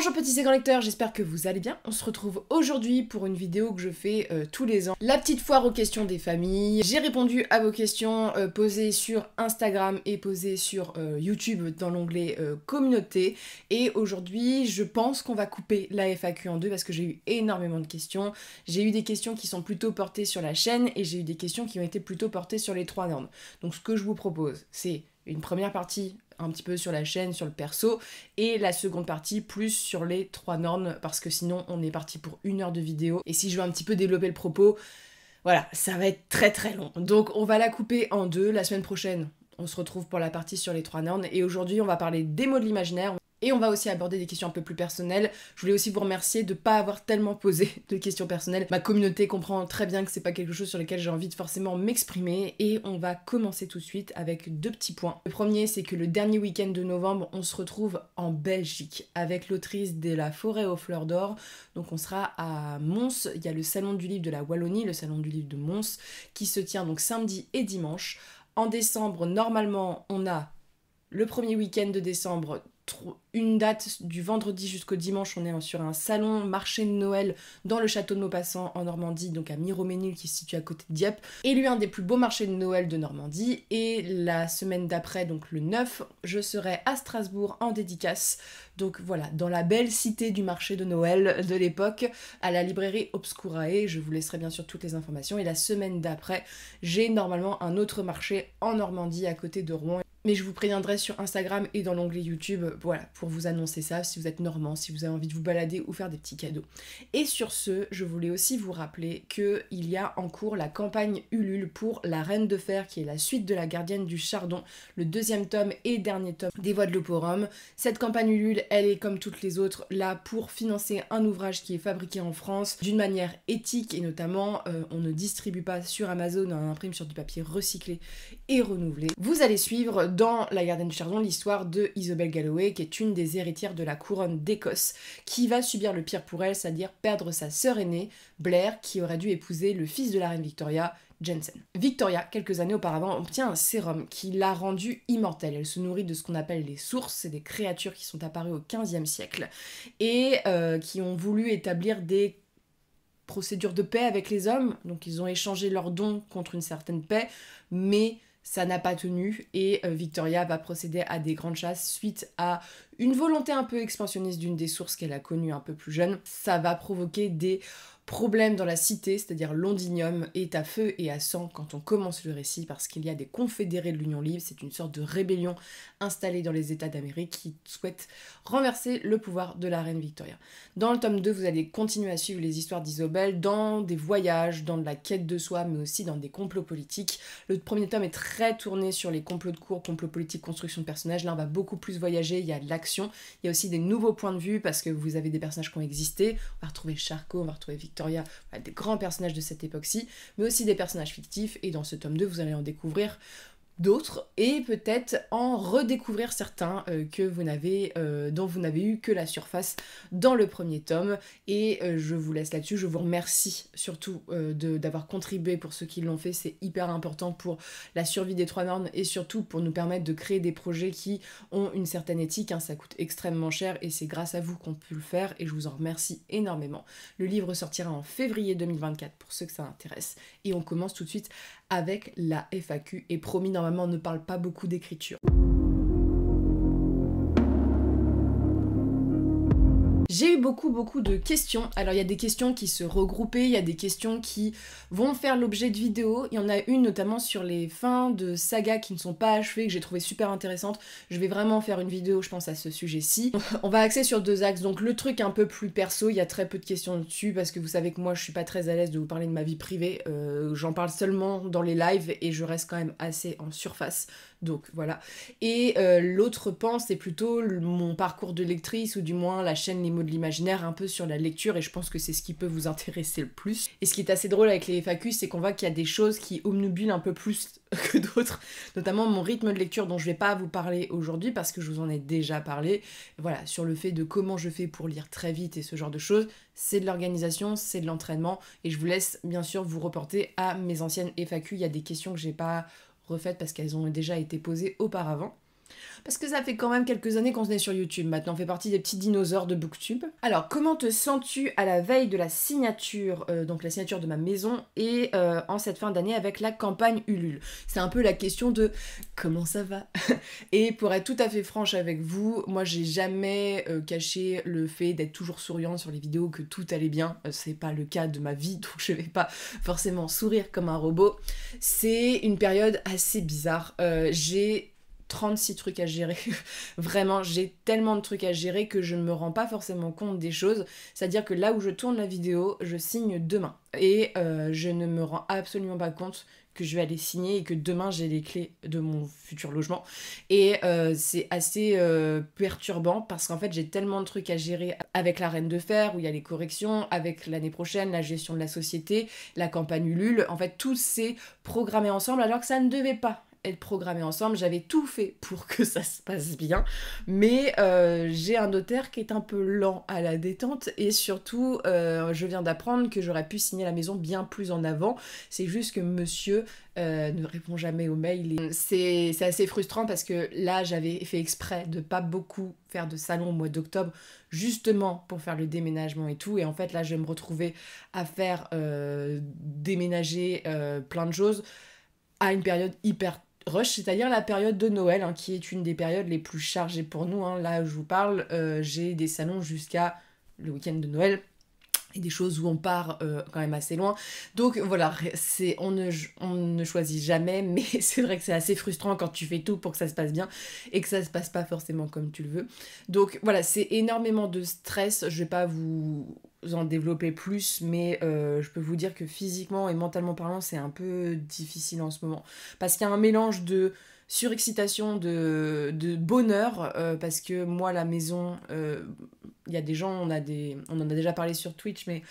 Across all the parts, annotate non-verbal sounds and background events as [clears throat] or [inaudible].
Bonjour petits grands lecteurs, j'espère que vous allez bien. On se retrouve aujourd'hui pour une vidéo que je fais euh, tous les ans. La petite foire aux questions des familles. J'ai répondu à vos questions euh, posées sur Instagram et posées sur euh, YouTube dans l'onglet communauté. Et aujourd'hui, je pense qu'on va couper la FAQ en deux parce que j'ai eu énormément de questions. J'ai eu des questions qui sont plutôt portées sur la chaîne et j'ai eu des questions qui ont été plutôt portées sur les trois normes. Donc ce que je vous propose, c'est une première partie un petit peu sur la chaîne, sur le perso, et la seconde partie plus sur les trois normes, parce que sinon on est parti pour une heure de vidéo, et si je veux un petit peu développer le propos, voilà, ça va être très très long. Donc on va la couper en deux la semaine prochaine. On se retrouve pour la partie sur les trois normes, et aujourd'hui on va parler des mots de l'imaginaire. Et on va aussi aborder des questions un peu plus personnelles. Je voulais aussi vous remercier de ne pas avoir tellement posé [laughs] de questions personnelles. Ma communauté comprend très bien que c'est pas quelque chose sur lequel j'ai envie de forcément m'exprimer et on va commencer tout de suite avec deux petits points. Le premier, c'est que le dernier week-end de novembre, on se retrouve en Belgique avec l'autrice de La forêt aux fleurs d'or. Donc on sera à Mons. Il y a le salon du livre de la Wallonie, le salon du livre de Mons, qui se tient donc samedi et dimanche. En décembre, normalement, on a le premier week-end de décembre une date du vendredi jusqu'au dimanche, on est sur un salon marché de Noël dans le château de Maupassant en Normandie, donc à Miroménil qui se situe à côté de Dieppe, lui un des plus beaux marchés de Noël de Normandie. Et la semaine d'après, donc le 9, je serai à Strasbourg en dédicace, donc voilà, dans la belle cité du marché de Noël de l'époque, à la librairie Obscurae. Je vous laisserai bien sûr toutes les informations. Et la semaine d'après, j'ai normalement un autre marché en Normandie à côté de Rouen mais je vous préviendrai sur Instagram et dans l'onglet YouTube, voilà, pour vous annoncer ça, si vous êtes normand, si vous avez envie de vous balader ou faire des petits cadeaux. Et sur ce, je voulais aussi vous rappeler qu'il y a en cours la campagne Ulule pour La Reine de Fer, qui est la suite de La Gardienne du Chardon, le deuxième tome et dernier tome des Voix de l'Oporum. Cette campagne Ulule, elle est comme toutes les autres, là pour financer un ouvrage qui est fabriqué en France d'une manière éthique et notamment euh, on ne distribue pas sur Amazon, on imprime sur du papier recyclé et renouvelé. Vous allez suivre dans La Gardienne du Chardon l'histoire de Isobel Galloway, qui est une des héritières de la couronne d'Écosse, qui va subir le pire pour elle, c'est-à-dire perdre sa sœur aînée, Blair, qui aurait dû épouser le fils de la reine Victoria, Jensen. Victoria, quelques années auparavant, obtient un sérum qui l'a rendue immortelle. Elle se nourrit de ce qu'on appelle les sources, c'est des créatures qui sont apparues au XVe siècle et euh, qui ont voulu établir des procédures de paix avec les hommes. Donc ils ont échangé leurs dons contre une certaine paix, mais ça n'a pas tenu et euh, Victoria va procéder à des grandes chasses suite à une volonté un peu expansionniste d'une des sources qu'elle a connues un peu plus jeune. Ça va provoquer des problème dans la cité, c'est-à-dire Londinium, est à feu et à sang quand on commence le récit parce qu'il y a des confédérés de l'Union libre, c'est une sorte de rébellion installée dans les États d'Amérique qui souhaite renverser le pouvoir de la reine Victoria. Dans le tome 2, vous allez continuer à suivre les histoires d'Isobel dans des voyages, dans de la quête de soi, mais aussi dans des complots politiques. Le premier tome est très tourné sur les complots de cours, complots politiques, construction de personnages. Là, on va beaucoup plus voyager, il y a de l'action, il y a aussi des nouveaux points de vue parce que vous avez des personnages qui ont existé. On va retrouver Charcot, on va retrouver Victoria bah, des grands personnages de cette époque-ci, mais aussi des personnages fictifs, et dans ce tome 2, vous allez en découvrir d'autres et peut-être en redécouvrir certains euh, que vous n'avez euh, dont vous n'avez eu que la surface dans le premier tome et euh, je vous laisse là-dessus je vous remercie surtout d'avoir contribué pour ceux qui l'ont fait c'est hyper important pour la survie des trois normes et surtout pour nous permettre de créer des projets qui ont une certaine éthique hein. ça coûte extrêmement cher et c'est grâce à vous qu'on peut le faire et je vous en remercie énormément le livre sortira en février 2024 pour ceux que ça intéresse et on commence tout de suite avec la FAQ. Et promis, normalement, on ne parle pas beaucoup d'écriture. J'ai eu beaucoup, beaucoup de questions. Alors, il y a des questions qui se regroupaient, il y a des questions qui vont faire l'objet de vidéos. Il y en a une notamment sur les fins de saga qui ne sont pas achevées, que j'ai trouvé super intéressante. Je vais vraiment faire une vidéo, je pense, à ce sujet-ci. [laughs] On va axer sur deux axes. Donc, le truc un peu plus perso, il y a très peu de questions dessus parce que vous savez que moi, je suis pas très à l'aise de vous parler de ma vie privée. Euh, j'en parle seulement dans les lives et je reste quand même assez en surface. Donc voilà. Et euh, l'autre pan, c'est plutôt mon parcours de lectrice, ou du moins la chaîne Les mots de l'imaginaire, un peu sur la lecture, et je pense que c'est ce qui peut vous intéresser le plus. Et ce qui est assez drôle avec les FAQ, c'est qu'on voit qu'il y a des choses qui omnubulent un peu plus [laughs] que d'autres, notamment mon rythme de lecture dont je vais pas vous parler aujourd'hui parce que je vous en ai déjà parlé. Voilà, sur le fait de comment je fais pour lire très vite et ce genre de choses, c'est de l'organisation, c'est de l'entraînement et je vous laisse bien sûr vous reporter à mes anciennes FAQ, il y a des questions que j'ai pas refaites parce qu'elles ont déjà été posées auparavant. Parce que ça fait quand même quelques années qu'on se est sur YouTube maintenant, on fait partie des petits dinosaures de Booktube. Alors, comment te sens-tu à la veille de la signature, euh, donc la signature de ma maison, et euh, en cette fin d'année avec la campagne Ulule C'est un peu la question de comment ça va [laughs] Et pour être tout à fait franche avec vous, moi j'ai jamais euh, caché le fait d'être toujours souriante sur les vidéos, que tout allait bien. C'est pas le cas de ma vie, [laughs] donc je vais pas forcément sourire comme un robot. C'est une période assez bizarre. j'ai 36 trucs à gérer. [laughs] Vraiment, j'ai tellement de trucs à gérer que je ne me rends pas forcément compte des choses. C'est-à-dire que là où je tourne la vidéo, je signe demain. Et euh, je ne me rends absolument pas compte que je vais aller signer et que demain j'ai les clés de mon futur logement. Et euh, c'est assez euh, perturbant parce qu'en fait j'ai tellement de trucs à gérer avec la reine de fer, où il y a les corrections, avec l'année prochaine, la gestion de la société, la campagne Ulule. En fait, tout s'est programmé ensemble alors que ça ne devait pas être programmée ensemble. J'avais tout fait pour que ça se passe bien, mais euh, j'ai un notaire qui est un peu lent à la détente et surtout, euh, je viens d'apprendre que j'aurais pu signer la maison bien plus en avant. C'est juste que monsieur euh, ne répond jamais aux mails. C'est, assez frustrant parce que là, j'avais fait exprès de pas beaucoup faire de salon au mois d'octobre, justement pour faire le déménagement et tout. Et en fait, là, je me retrouvais à faire déménager plein de choses à une période hyper rush, c'est-à-dire la période de Noël, hein, qui est une des périodes les plus chargées pour nous. Là hein. Là, je vous parle, euh, j'ai des salons jusqu'à le week-end de Noël, et des choses où on part euh, quand même assez loin. Donc voilà, c'est on ne, on ne choisit jamais, [laughs] mais c'est vrai que c'est assez frustrant quand tu fais tout pour que ça se passe bien et que ça se passe pas forcément comme tu le veux. Donc voilà, c'est énormément de stress. Je vais pas vous en développer plus, mais euh, je peux vous dire que physiquement et mentalement parlant, c'est un peu difficile en ce moment. Parce qu'il y a un mélange de surexcitation, de, bonheur, euh, parce que moi, la maison il y a des gens, on, a des, on en a déjà parlé sur Twitch, mais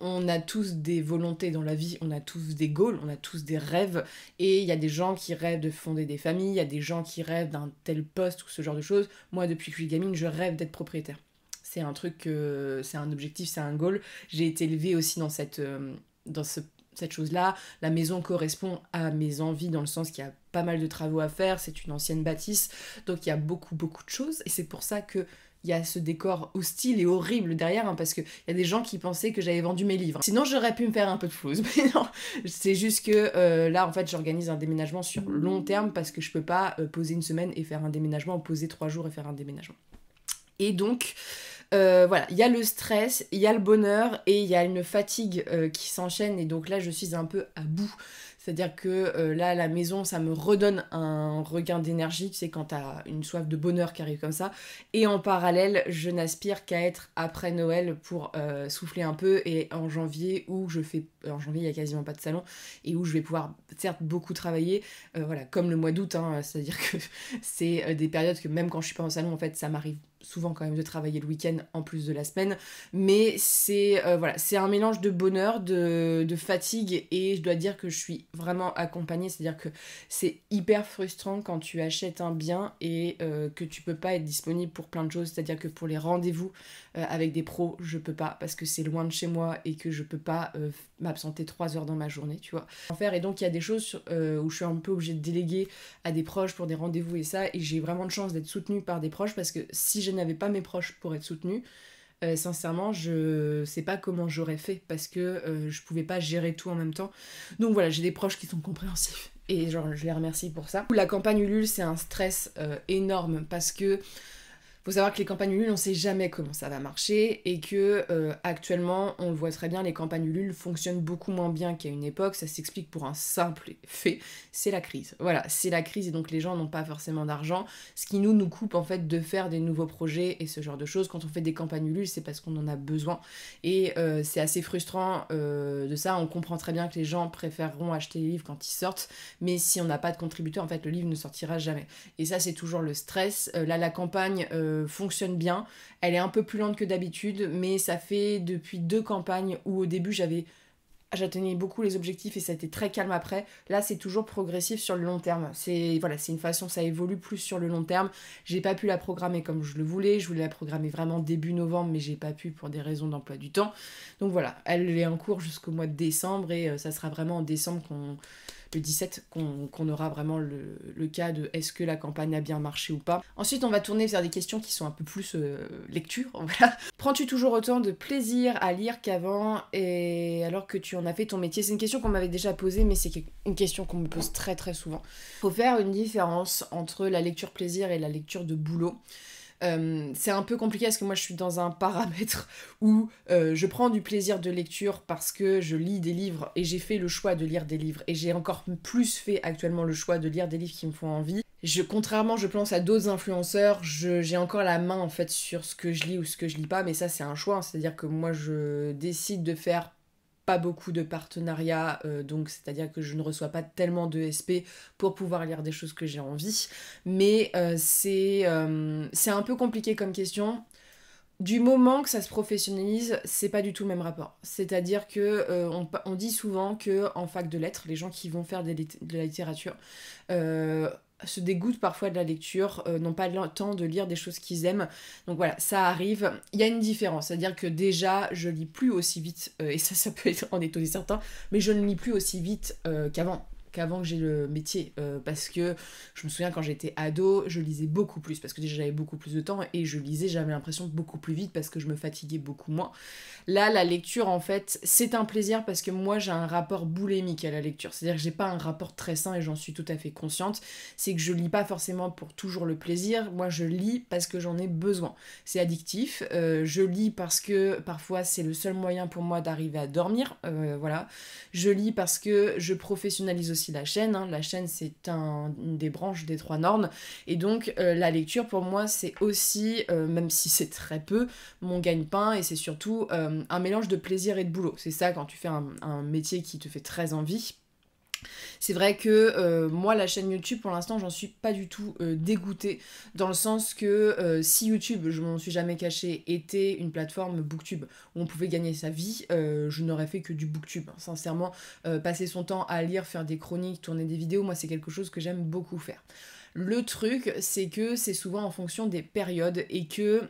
on a tous des volontés dans la vie, on a tous des goals, on a tous des rêves, et il y a des gens qui rêvent de fonder des familles, il y a des gens qui rêvent d'un tel poste ou ce genre de choses. Moi, depuis que je suis gamine, je rêve d'être propriétaire. C'est un truc, euh, c'est un objectif, c'est un goal. J'ai été élevée aussi dans cette, euh, dans cette chose-là. La maison correspond à mes envies dans le sens qu'il y a pas mal de travaux à faire, c'est une ancienne bâtisse, donc il y a beaucoup, beaucoup de choses, et c'est pour ça que il y a ce décor hostile et horrible derrière, hein, parce qu'il y a des gens qui pensaient que j'avais vendu mes livres. Sinon, j'aurais pu me faire un peu de flouze, [laughs] mais non, c'est juste que euh, là, en fait, j'organise un déménagement sur long terme parce que je peux pas euh, poser une semaine et faire un déménagement, poser trois jours et faire un déménagement. Et donc, euh, voilà, il y a le stress, il y a le bonheur et il y a une fatigue qui s'enchaîne. Et donc là, je suis un peu à bout c'est-à-dire que euh, là, la maison, ça me redonne un regain d'énergie, tu sais, quand t'as une soif de bonheur qui arrive comme ça. Et en parallèle, je n'aspire qu'à être après Noël pour euh, souffler un peu et en janvier, où je fais. Euh, en janvier, il n'y a quasiment pas de salon et où je vais pouvoir, certes, beaucoup travailler, voilà, comme le mois d'août, hein. c'est-à-dire que [laughs] c'est des périodes que même quand je suis pas en salon, en fait, ça m'arrive souvent quand même de travailler le week-end en plus de la semaine, mais c'est euh, voilà, c'est un mélange de bonheur, de, fatigue et je dois dire que je suis vraiment accompagnée, c'est-à-dire que c'est hyper frustrant quand tu achètes un bien et euh, que tu peux pas être disponible pour plein de choses, c'est-à-dire que pour les rendez-vous euh, avec des pros, je peux pas parce que c'est loin de chez moi et que je peux pas m'absenter trois heures dans ma journée, tu vois. faire et donc il y a des choses où je suis un peu obligée de déléguer à des proches pour des rendez-vous et ça et j'ai vraiment de chance d'être soutenue par des proches parce que si je n'avais pas mes proches pour être soutenue, euh, sincèrement, je sais pas comment j'aurais fait parce que euh, je pouvais pas gérer tout en même temps. Donc voilà, j'ai des proches qui sont compréhensifs et genre je les remercie pour ça. La campagne Ulule, c'est un stress euh, énorme parce que faut savoir que les campagnes lules, on sait jamais comment ça va marcher et que euh, actuellement, on voit très bien, les campagnes Ulule fonctionnent beaucoup moins bien qu'à une époque. Ça s'explique pour un simple fait, c'est la crise. Voilà, c'est la crise et donc les gens n'ont pas forcément d'argent, ce qui nous nous coupe en fait de faire des nouveaux projets et ce genre de choses. Quand on fait des campagnes Ulule, c'est parce qu'on en a besoin et euh, c'est assez frustrant euh, de ça. On comprend très bien que les gens préféreront acheter les livres quand ils sortent, mais si on n'a pas de contributeurs, en fait, le livre ne sortira jamais. Et ça, c'est toujours le stress. là, la campagne fonctionne bien. Elle est un peu plus lente que d'habitude, mais ça fait depuis deux campagnes où au début j'avais j'atteignais beaucoup les objectifs et ça a été très calme après. Là, c'est toujours progressif sur le long terme. C'est voilà, c'est une façon, ça évolue plus sur le long terme. J'ai pas pu la programmer comme je le voulais. Je voulais la programmer vraiment début novembre, mais j'ai pas pu pour des raisons d'emploi du temps. Donc voilà, elle est en cours jusqu'au mois de décembre et euh, ça sera vraiment en décembre qu'on le 17 qu'on aura vraiment le, cas de est-ce que la campagne a bien marché ou pas. Ensuite, on va tourner vers des questions qui sont un peu plus euh, lecture, [laughs] voilà. Prends-tu toujours autant de plaisir à lire qu'avant et alors que tu en as fait ton métier C'est une question qu'on m'avait déjà posée, mais c'est une question qu'on me pose très très souvent. Faut faire une différence entre la lecture plaisir et la lecture de boulot. Euh, c'est un peu compliqué parce que moi je suis dans un paramètre [laughs] où euh, je prends du plaisir de lecture parce que je lis des livres et j'ai fait le choix de lire des livres et j'ai encore plus fait actuellement le choix de lire des livres qui me font envie. Je, contrairement, je pense à d'autres influenceurs, j'ai encore la main en fait sur ce que je lis ou ce que je lis pas, mais ça c'est un choix, c'est-à-dire que moi je décide de faire pas beaucoup de partenariats, euh, donc c'est-à-dire que je ne reçois pas tellement de SP pour pouvoir lire des choses que j'ai envie. Mais euh, c'est euh, c'est un peu compliqué comme question. Du moment que ça se professionnalise, c'est pas du tout le même rapport. C'est-à-dire que on, dit souvent que en fac de lettres, les gens qui vont faire de la littérature se dégoûtent parfois de la lecture, euh, n'ont pas le temps de lire des choses qu'ils aiment. Donc voilà, ça arrive. Il y a une différence, c'est-à-dire que déjà, je lis plus aussi vite, euh, et ça, ça peut être en étonner certains, mais je ne lis plus aussi vite euh, qu'avant qu'avant que j'ai le métier. Euh, parce que je me souviens quand j'étais ado, je lisais beaucoup plus, parce que déjà j'avais beaucoup plus de temps et je lisais, j'avais l'impression beaucoup plus vite parce que je me fatiguais beaucoup moins. Là, la lecture, en fait, c'est un plaisir parce que moi j'ai un rapport boulémique à la lecture. C'est-à-dire que j'ai pas un rapport très sain et j'en suis tout à fait consciente. C'est que je lis pas forcément pour toujours le plaisir. Moi je lis parce que j'en ai besoin. C'est addictif. Euh, je lis parce que parfois c'est le seul moyen pour moi d'arriver à dormir. Euh, voilà. Je lis parce que je professionnalise aussi la chaîne. Hein. La chaîne, c'est un, une des branches des trois normes. Et donc, euh, la lecture, pour moi, c'est aussi, euh, même si c'est très peu, mon gagne-pain et c'est surtout euh, un mélange de plaisir et de boulot. C'est ça, quand tu fais un métier qui te fait très envie, c'est vrai que euh, moi, la chaîne YouTube, pour l'instant, j'en suis pas du tout euh, dégoûtée, dans le sens que euh, si YouTube, je m'en suis jamais cachée, était une plateforme booktube où on pouvait gagner sa vie, je n'aurais fait que du booktube. Sincèrement, passer son temps à lire, faire des chroniques, tourner des vidéos, moi, c'est quelque chose que j'aime beaucoup faire. Le truc, c'est que c'est souvent en fonction des périodes et que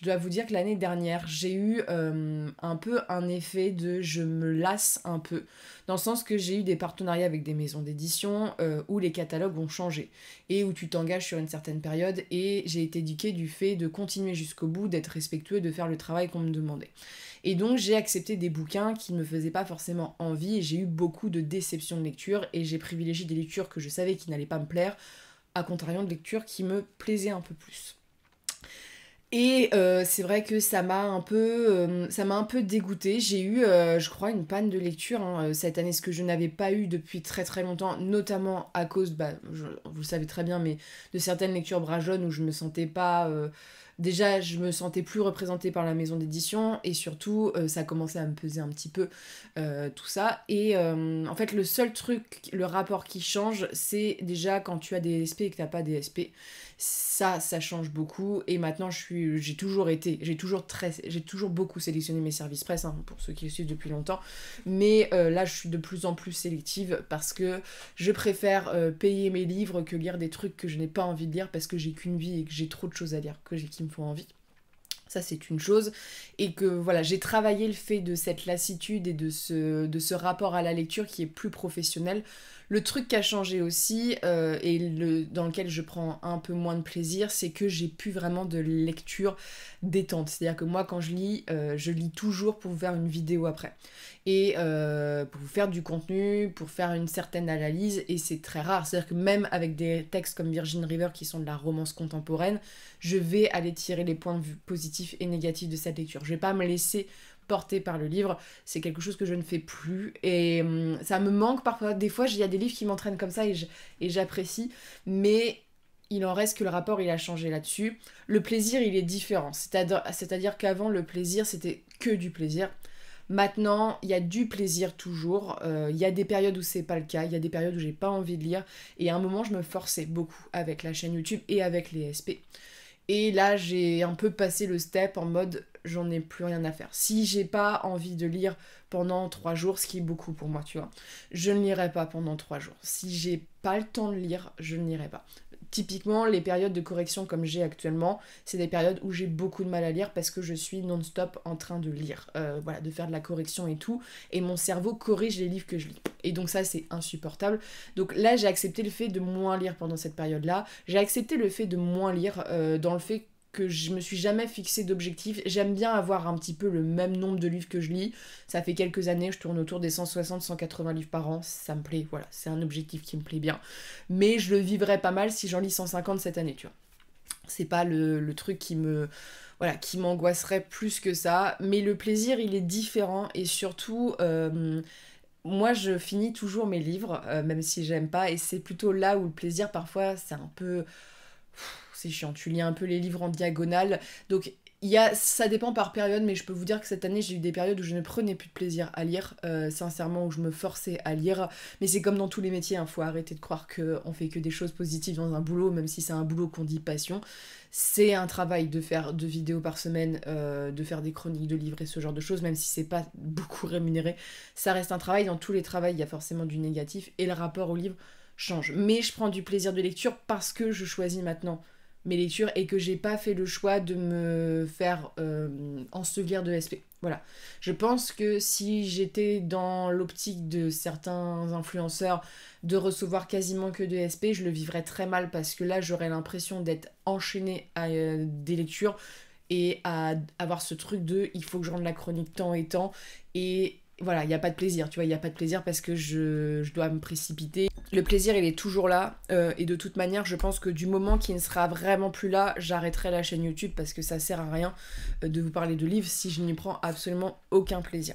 je dois vous dire que l'année dernière, j'ai eu euh, un peu un effet de je me lasse un peu. Dans le sens que j'ai eu des partenariats avec des maisons d'édition euh, où les catalogues ont changé et où tu t'engages sur une certaine période et j'ai été éduquée du fait de continuer jusqu'au bout, d'être respectueux, de faire le travail qu'on me demandait. Et donc j'ai accepté des bouquins qui ne me faisaient pas forcément envie et j'ai eu beaucoup de déceptions de lecture et j'ai privilégié des lectures que je savais qui n'allaient pas me plaire, à contrario de lectures qui me plaisaient un peu plus. Et euh, c'est vrai que ça m'a un peu, euh, ça m'a un peu dégoûtée. J'ai eu, euh, je crois, une panne de lecture hein, cette année, ce que je n'avais pas eu depuis très très longtemps, notamment à cause, bah, vous le savez très bien, mais de certaines lectures bras jaunes où je me sentais pas. Déjà, je me sentais plus représentée par la maison d'édition et surtout, ça commençait à me peser un petit peu tout ça. Et en fait, le seul truc, le rapport qui change, c'est déjà quand tu as des SP et que t'as pas des SP ça, ça change beaucoup. Et maintenant, je suis, j'ai toujours été, j'ai toujours très, j'ai toujours beaucoup sélectionné mes services presse, hein, pour ceux qui le suivent depuis longtemps. Mais euh, là, je suis de plus en plus sélective parce que je préfère euh, payer mes livres que lire des trucs que je n'ai pas envie de lire parce que j'ai qu'une vie et que j'ai trop de choses à lire que qui me font envie. Ça, c'est une chose. Et que voilà, j'ai travaillé le fait de cette lassitude et de ce, de ce rapport à la lecture qui est plus professionnel. Le truc qui a changé aussi, euh, et le, dans lequel je prends un peu moins de plaisir, c'est que j'ai plus vraiment de lecture détente. C'est-à-dire que moi, quand je lis, euh, je lis toujours pour vous faire une vidéo après. Et euh, pour vous faire du contenu, pour faire une certaine analyse, et c'est très rare. C'est-à-dire que même avec des textes comme Virgin River qui sont de la romance contemporaine, je vais aller tirer les points positifs et négatifs de cette lecture. Je vais pas me laisser porté par le livre. C'est quelque chose que je ne fais plus et hum, ça me manque parfois. Des fois, il y a des livres qui m'entraînent comme ça et j'apprécie, mais il en reste que le rapport il a changé là-dessus. Le plaisir il est différent, c'est-à-dire qu'avant le plaisir c'était que du plaisir. Maintenant, il y a du plaisir toujours. Euh, il y a des périodes où c'est pas le cas. Il y a des périodes où j'ai pas envie de lire. Et à un moment, je me forçais beaucoup avec la chaîne YouTube et avec les SP. Et là, j'ai un peu passé le step en mode j'en ai plus rien à faire. Si j'ai pas envie de lire pendant trois jours, ce qui est beaucoup pour moi, tu vois, je ne lirai pas pendant trois jours. Si j'ai pas le temps de lire, je ne lirai pas. Typiquement, les périodes de correction comme j'ai actuellement, c'est des périodes où j'ai beaucoup de mal à lire parce que je suis non-stop en train de lire, euh, voilà, de faire de la correction et tout, et mon cerveau corrige les livres que je lis. Et donc ça, c'est insupportable. Donc là, j'ai accepté le fait de moins lire pendant cette période-là. J'ai accepté le fait de moins lire euh, dans le fait que je me suis jamais fixé d'objectif. J'aime bien avoir un petit peu le même nombre de livres que je lis. Ça fait quelques années, je tourne autour des 160-180 livres par an. Ça me plaît, voilà, c'est un objectif qui me plaît bien. Mais je le vivrais pas mal si j'en lis 150 cette année, tu vois. C'est pas le, truc qui me voilà, qui m'angoisserait plus que ça. Mais le plaisir, il est différent et surtout, euh, moi, je finis toujours mes livres, euh, même si j'aime pas, et c'est plutôt là où le plaisir, parfois, c'est un peu c'est chiant. Tu lis un peu les livres en diagonale. Donc il y a, ça dépend par période, mais je peux vous dire que cette année, j'ai eu des périodes où je ne prenais plus de plaisir à lire, euh, sincèrement, où je me forçais à lire. Mais c'est comme dans tous les métiers, il hein. faut arrêter de croire qu'on fait que des choses positives dans un boulot, même si c'est un boulot qu'on dit passion. C'est un travail de faire deux vidéos par semaine, euh, de faire des chroniques de livres et ce genre de choses, même si c'est pas beaucoup rémunéré. Ça reste un travail. Dans tous les travails, il y a forcément du négatif et le rapport au livre change. Mais je prends du plaisir de lecture parce que je choisis maintenant mes lectures et que j'ai pas fait le choix de me faire euh, ensevelir de SP. Voilà. Je pense que si j'étais dans l'optique de certains influenceurs de recevoir quasiment que de SP, je le vivrais très mal parce que là j'aurais l'impression d'être enchaîné à euh, des lectures et à avoir ce truc de il faut que je rende la chronique tant et tant » et voilà, il n'y a pas de plaisir, tu vois, il n'y a pas de plaisir parce que je dois me précipiter le plaisir, il est toujours là. Euh, et de toute manière, je pense que du moment qu'il ne sera vraiment plus là, j'arrêterai la chaîne YouTube parce que ça sert à rien euh, de vous parler de livres si je n'y prends absolument aucun plaisir.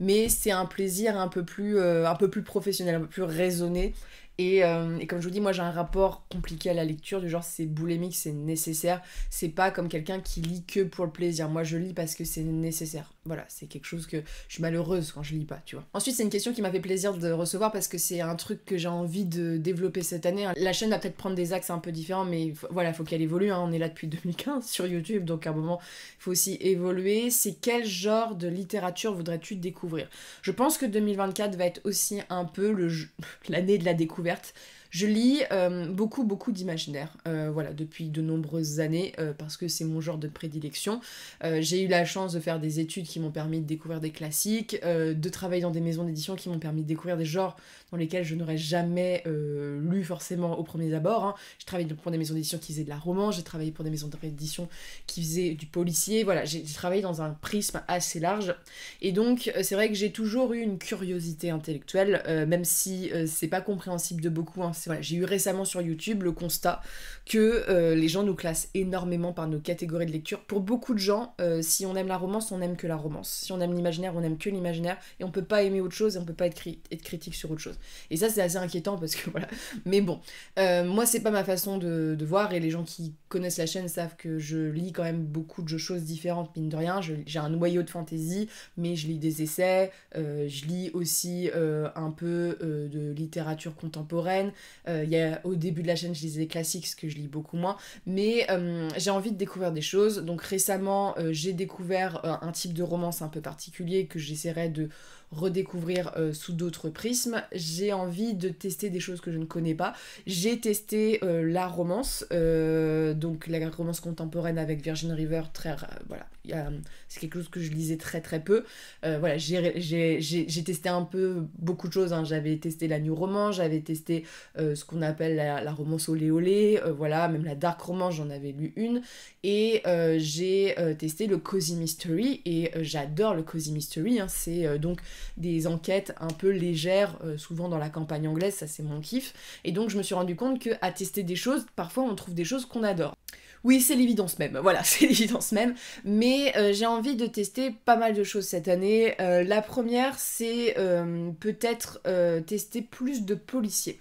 Mais c'est un plaisir un peu plus, euh, un peu plus professionnel, un peu plus raisonné. Et, et comme je vous dis, moi j'ai un rapport compliqué à la lecture, du genre c'est boulémique, c'est nécessaire. C'est pas comme quelqu'un qui lit que pour le plaisir. Moi je lis parce que c'est nécessaire. Voilà, c'est quelque chose que je suis malheureuse quand je lis pas, tu vois. Ensuite, c'est une question qui m'a fait plaisir de recevoir parce que c'est un truc que j'ai envie de développer cette année. Hein. La chaîne va peut-être prendre des axes un peu différents, mais voilà, faut qu'elle évolue. Hein. On est là depuis 2015 [laughs] sur YouTube, donc à un moment, il faut aussi évoluer. C'est quel genre de littérature voudrais-tu découvrir Je pense que 2024 va être aussi un peu [laughs] l'année de la découverte. Je lis euh, beaucoup, beaucoup d'imaginaire, euh, voilà, depuis de nombreuses années, euh, parce que c'est mon genre de prédilection. j'ai eu la chance de faire des études qui m'ont permis de découvrir des classiques, de travailler dans des maisons d'édition qui m'ont permis de découvrir des genres dans lesquels je n'aurais jamais euh, lu forcément au premier abord. Hein. J'ai travaillé pour des maisons d'édition qui faisaient de la romance, j'ai travaillé pour des maisons d'édition qui faisaient du policier, voilà, j'ai travaillé dans un prisme assez large. Et donc, euh, c'est vrai que j'ai toujours eu une curiosité intellectuelle, euh, même si c'est pas compréhensible de beaucoup. Hein. j'ai eu récemment sur YouTube le constat que les gens nous classent énormément par nos catégories de lecture. Pour beaucoup de gens, si on aime la romance, on aime que la romance. Si on aime l'imaginaire, on aime que l'imaginaire. Et on peut pas aimer autre chose et on peut pas être critique sur autre chose. Et ça, c'est assez inquiétant parce que [laughs] voilà. Mais bon, euh, moi, c'est pas ma façon de, voir et les gens qui connaissent la chaîne savent que je lis quand même beaucoup de choses différentes, mine de rien. J'ai un noyau de fantaisie, mais je lis des essais, euh, je lis aussi euh, un peu de littérature contemporaine. Il y au début de la chaîne, je lisais des classiques, ce que je lis beaucoup moins. Mais j'ai envie de découvrir des choses. Donc récemment, j'ai découvert un type de romance un peu particulier que j'essaierai de redécouvrir euh, sous d'autres prismes. J'ai envie de tester des choses que je ne connais pas. J'ai testé euh, la romance, euh, donc la romance contemporaine avec Virgin River, très voilà, c'est quelque chose que je lisais très très peu. Euh, voilà, j'ai testé un peu beaucoup de choses. Hein. J'avais testé la new roman, j'avais testé euh, ce qu'on appelle la, romance olé euh, voilà, même la dark Roman, j'en avais lu une. Et j'ai testé le cozy mystery et j'adore le cozy mystery. Hein. C'est donc des enquêtes un peu légères, souvent dans la campagne anglaise, ça c'est mon kiff. Et donc je me suis rendu compte que à tester des choses, parfois on trouve des choses qu'on adore. Oui, c'est l'évidence même, voilà, [laughs] c'est l'évidence même. Mais euh, j'ai envie de tester pas mal de choses cette année. Euh, la première, c'est euh, peut-être tester plus de policiers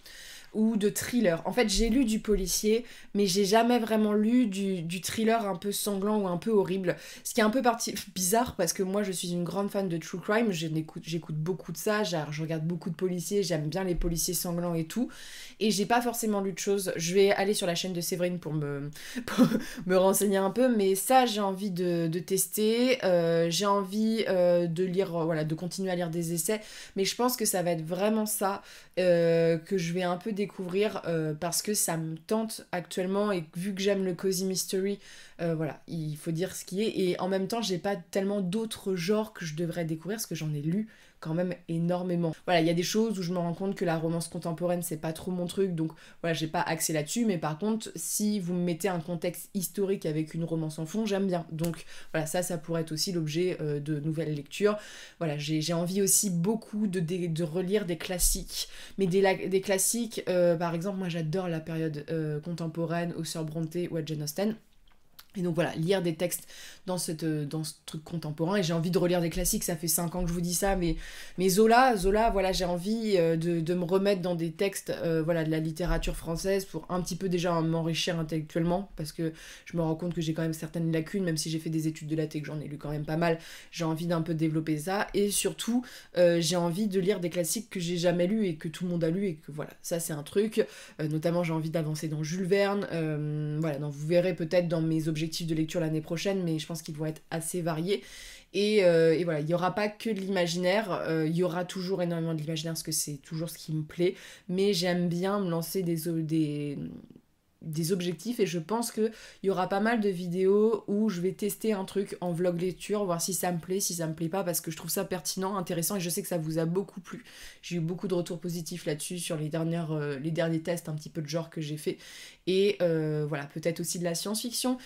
ou de thriller. En fait, j'ai lu du policier, mais j'ai jamais vraiment lu du, du, thriller un peu sanglant ou un peu horrible. Ce qui est un peu [laughs] bizarre parce que moi, je suis une grande fan de true crime. J'écoute beaucoup de ça. Je regarde beaucoup de policiers. J'aime bien les policiers sanglants et tout. Et j'ai pas forcément lu de choses. Je vais aller sur la chaîne de Séverine pour me, [laughs] me renseigner un peu, mais ça, j'ai envie de, de tester. Euh, j'ai envie euh, de lire, euh, voilà, de continuer à lire des essais. Mais je pense que ça va être vraiment ça que je vais un peu découvrir euh, parce que ça me tente actuellement et vu que j'aime le cozy mystery, euh, voilà, il faut dire ce qui est. Et en même temps, j'ai pas tellement d'autres genres que je devrais découvrir parce que j'en ai lu quand même énormément. Voilà, il y a des choses où je me rends compte que la romance contemporaine, c'est pas trop mon truc, donc voilà, j'ai pas accès là-dessus, mais par contre, si vous me mettez un contexte historique avec une romance en fond, j'aime bien. Donc voilà, ça, ça pourrait être aussi l'objet euh, de nouvelles lectures. Voilà, j'ai envie aussi beaucoup de, relire des classiques, mais des, des classiques, euh, par exemple, moi j'adore la période euh, contemporaine aux Sœurs Brontë ou à Jane Austen. Et donc voilà, lire des textes dans, cette, euh, dans ce truc contemporain. Et j'ai envie de relire des classiques, ça fait 5 ans que je vous dis ça, mais, mais Zola, Zola, voilà, j'ai envie euh, de, me remettre dans des textes euh, voilà, de la littérature française pour un petit peu déjà m'enrichir intellectuellement, parce que je me rends compte que j'ai quand même certaines lacunes, même si j'ai fait des études de la que j'en ai lu quand même pas mal, j'ai envie d'un peu développer ça. Et surtout, j'ai envie de lire des classiques que j'ai jamais lus et que tout le monde a lu, et que voilà, ça c'est un truc. notamment, j'ai envie d'avancer dans Jules Verne, voilà, donc vous verrez peut-être dans mes objets de lecture l'année prochaine, mais je pense qu'ils vont être assez variés. Et, euh, voilà, il n'y aura pas que de l'imaginaire, euh, il y aura toujours énormément de l'imaginaire parce que c'est toujours ce qui me plaît, mais j'aime bien me lancer des, des, des objectifs et je pense que il y aura pas mal de vidéos où je vais tester un truc en vlog lecture, voir si ça me plaît, si ça me plaît pas parce que je trouve ça pertinent, intéressant et je sais que ça vous a beaucoup plu. J'ai eu beaucoup de retours positifs là-dessus sur les dernières euh, les derniers tests un petit peu de genre que j'ai fait et euh, voilà, peut-être aussi de la science-fiction.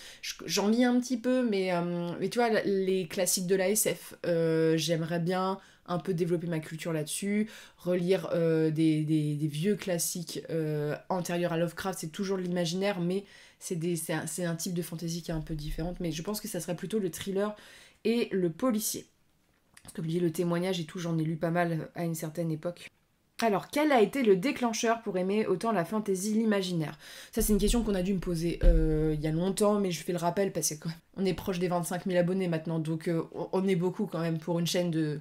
J'en lis un petit peu mais euh, mais tu vois les classiques de la SF, j'aimerais bien un peu développer ma culture là-dessus, relire euh, des, vieux classiques euh, antérieurs à Lovecraft, c'est toujours l'imaginaire, mais c'est un, un, type de fantasy qui est un peu différente, mais je pense que ça serait plutôt le thriller et le policier. Parce que le témoignage et tout, j'en ai lu pas mal à une certaine époque. Alors, quel a été le déclencheur pour aimer autant la fantaisie, l'imaginaire Ça, c'est une question qu'on a dû me poser euh, il y a longtemps, mais je fais le rappel parce qu'on est proche des 25 000 abonnés maintenant, donc on est beaucoup quand même pour une chaîne de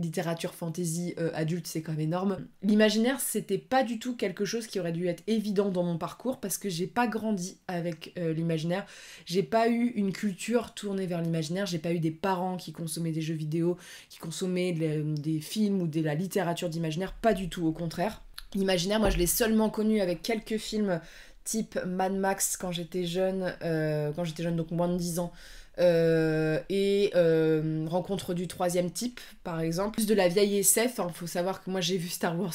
littérature fantasy euh, adulte, c'est quand même énorme. L'imaginaire, c'était pas du tout quelque chose qui aurait dû être évident dans mon parcours parce que j'ai pas grandi avec euh, l'imaginaire. J'ai pas eu une culture tournée vers l'imaginaire. J'ai pas eu des parents qui consommaient des jeux vidéo, qui consommaient des films ou de la littérature d'imaginaire. Pas du tout, au contraire. L'imaginaire, moi, je l'ai seulement connu avec quelques films type Mad Max quand j'étais jeune, euh, quand j'étais jeune, donc moins de 10 ans. Euh, et euh, Rencontre du troisième type, par exemple. Plus de la vieille SF, il hein, faut savoir que moi j'ai vu Star Wars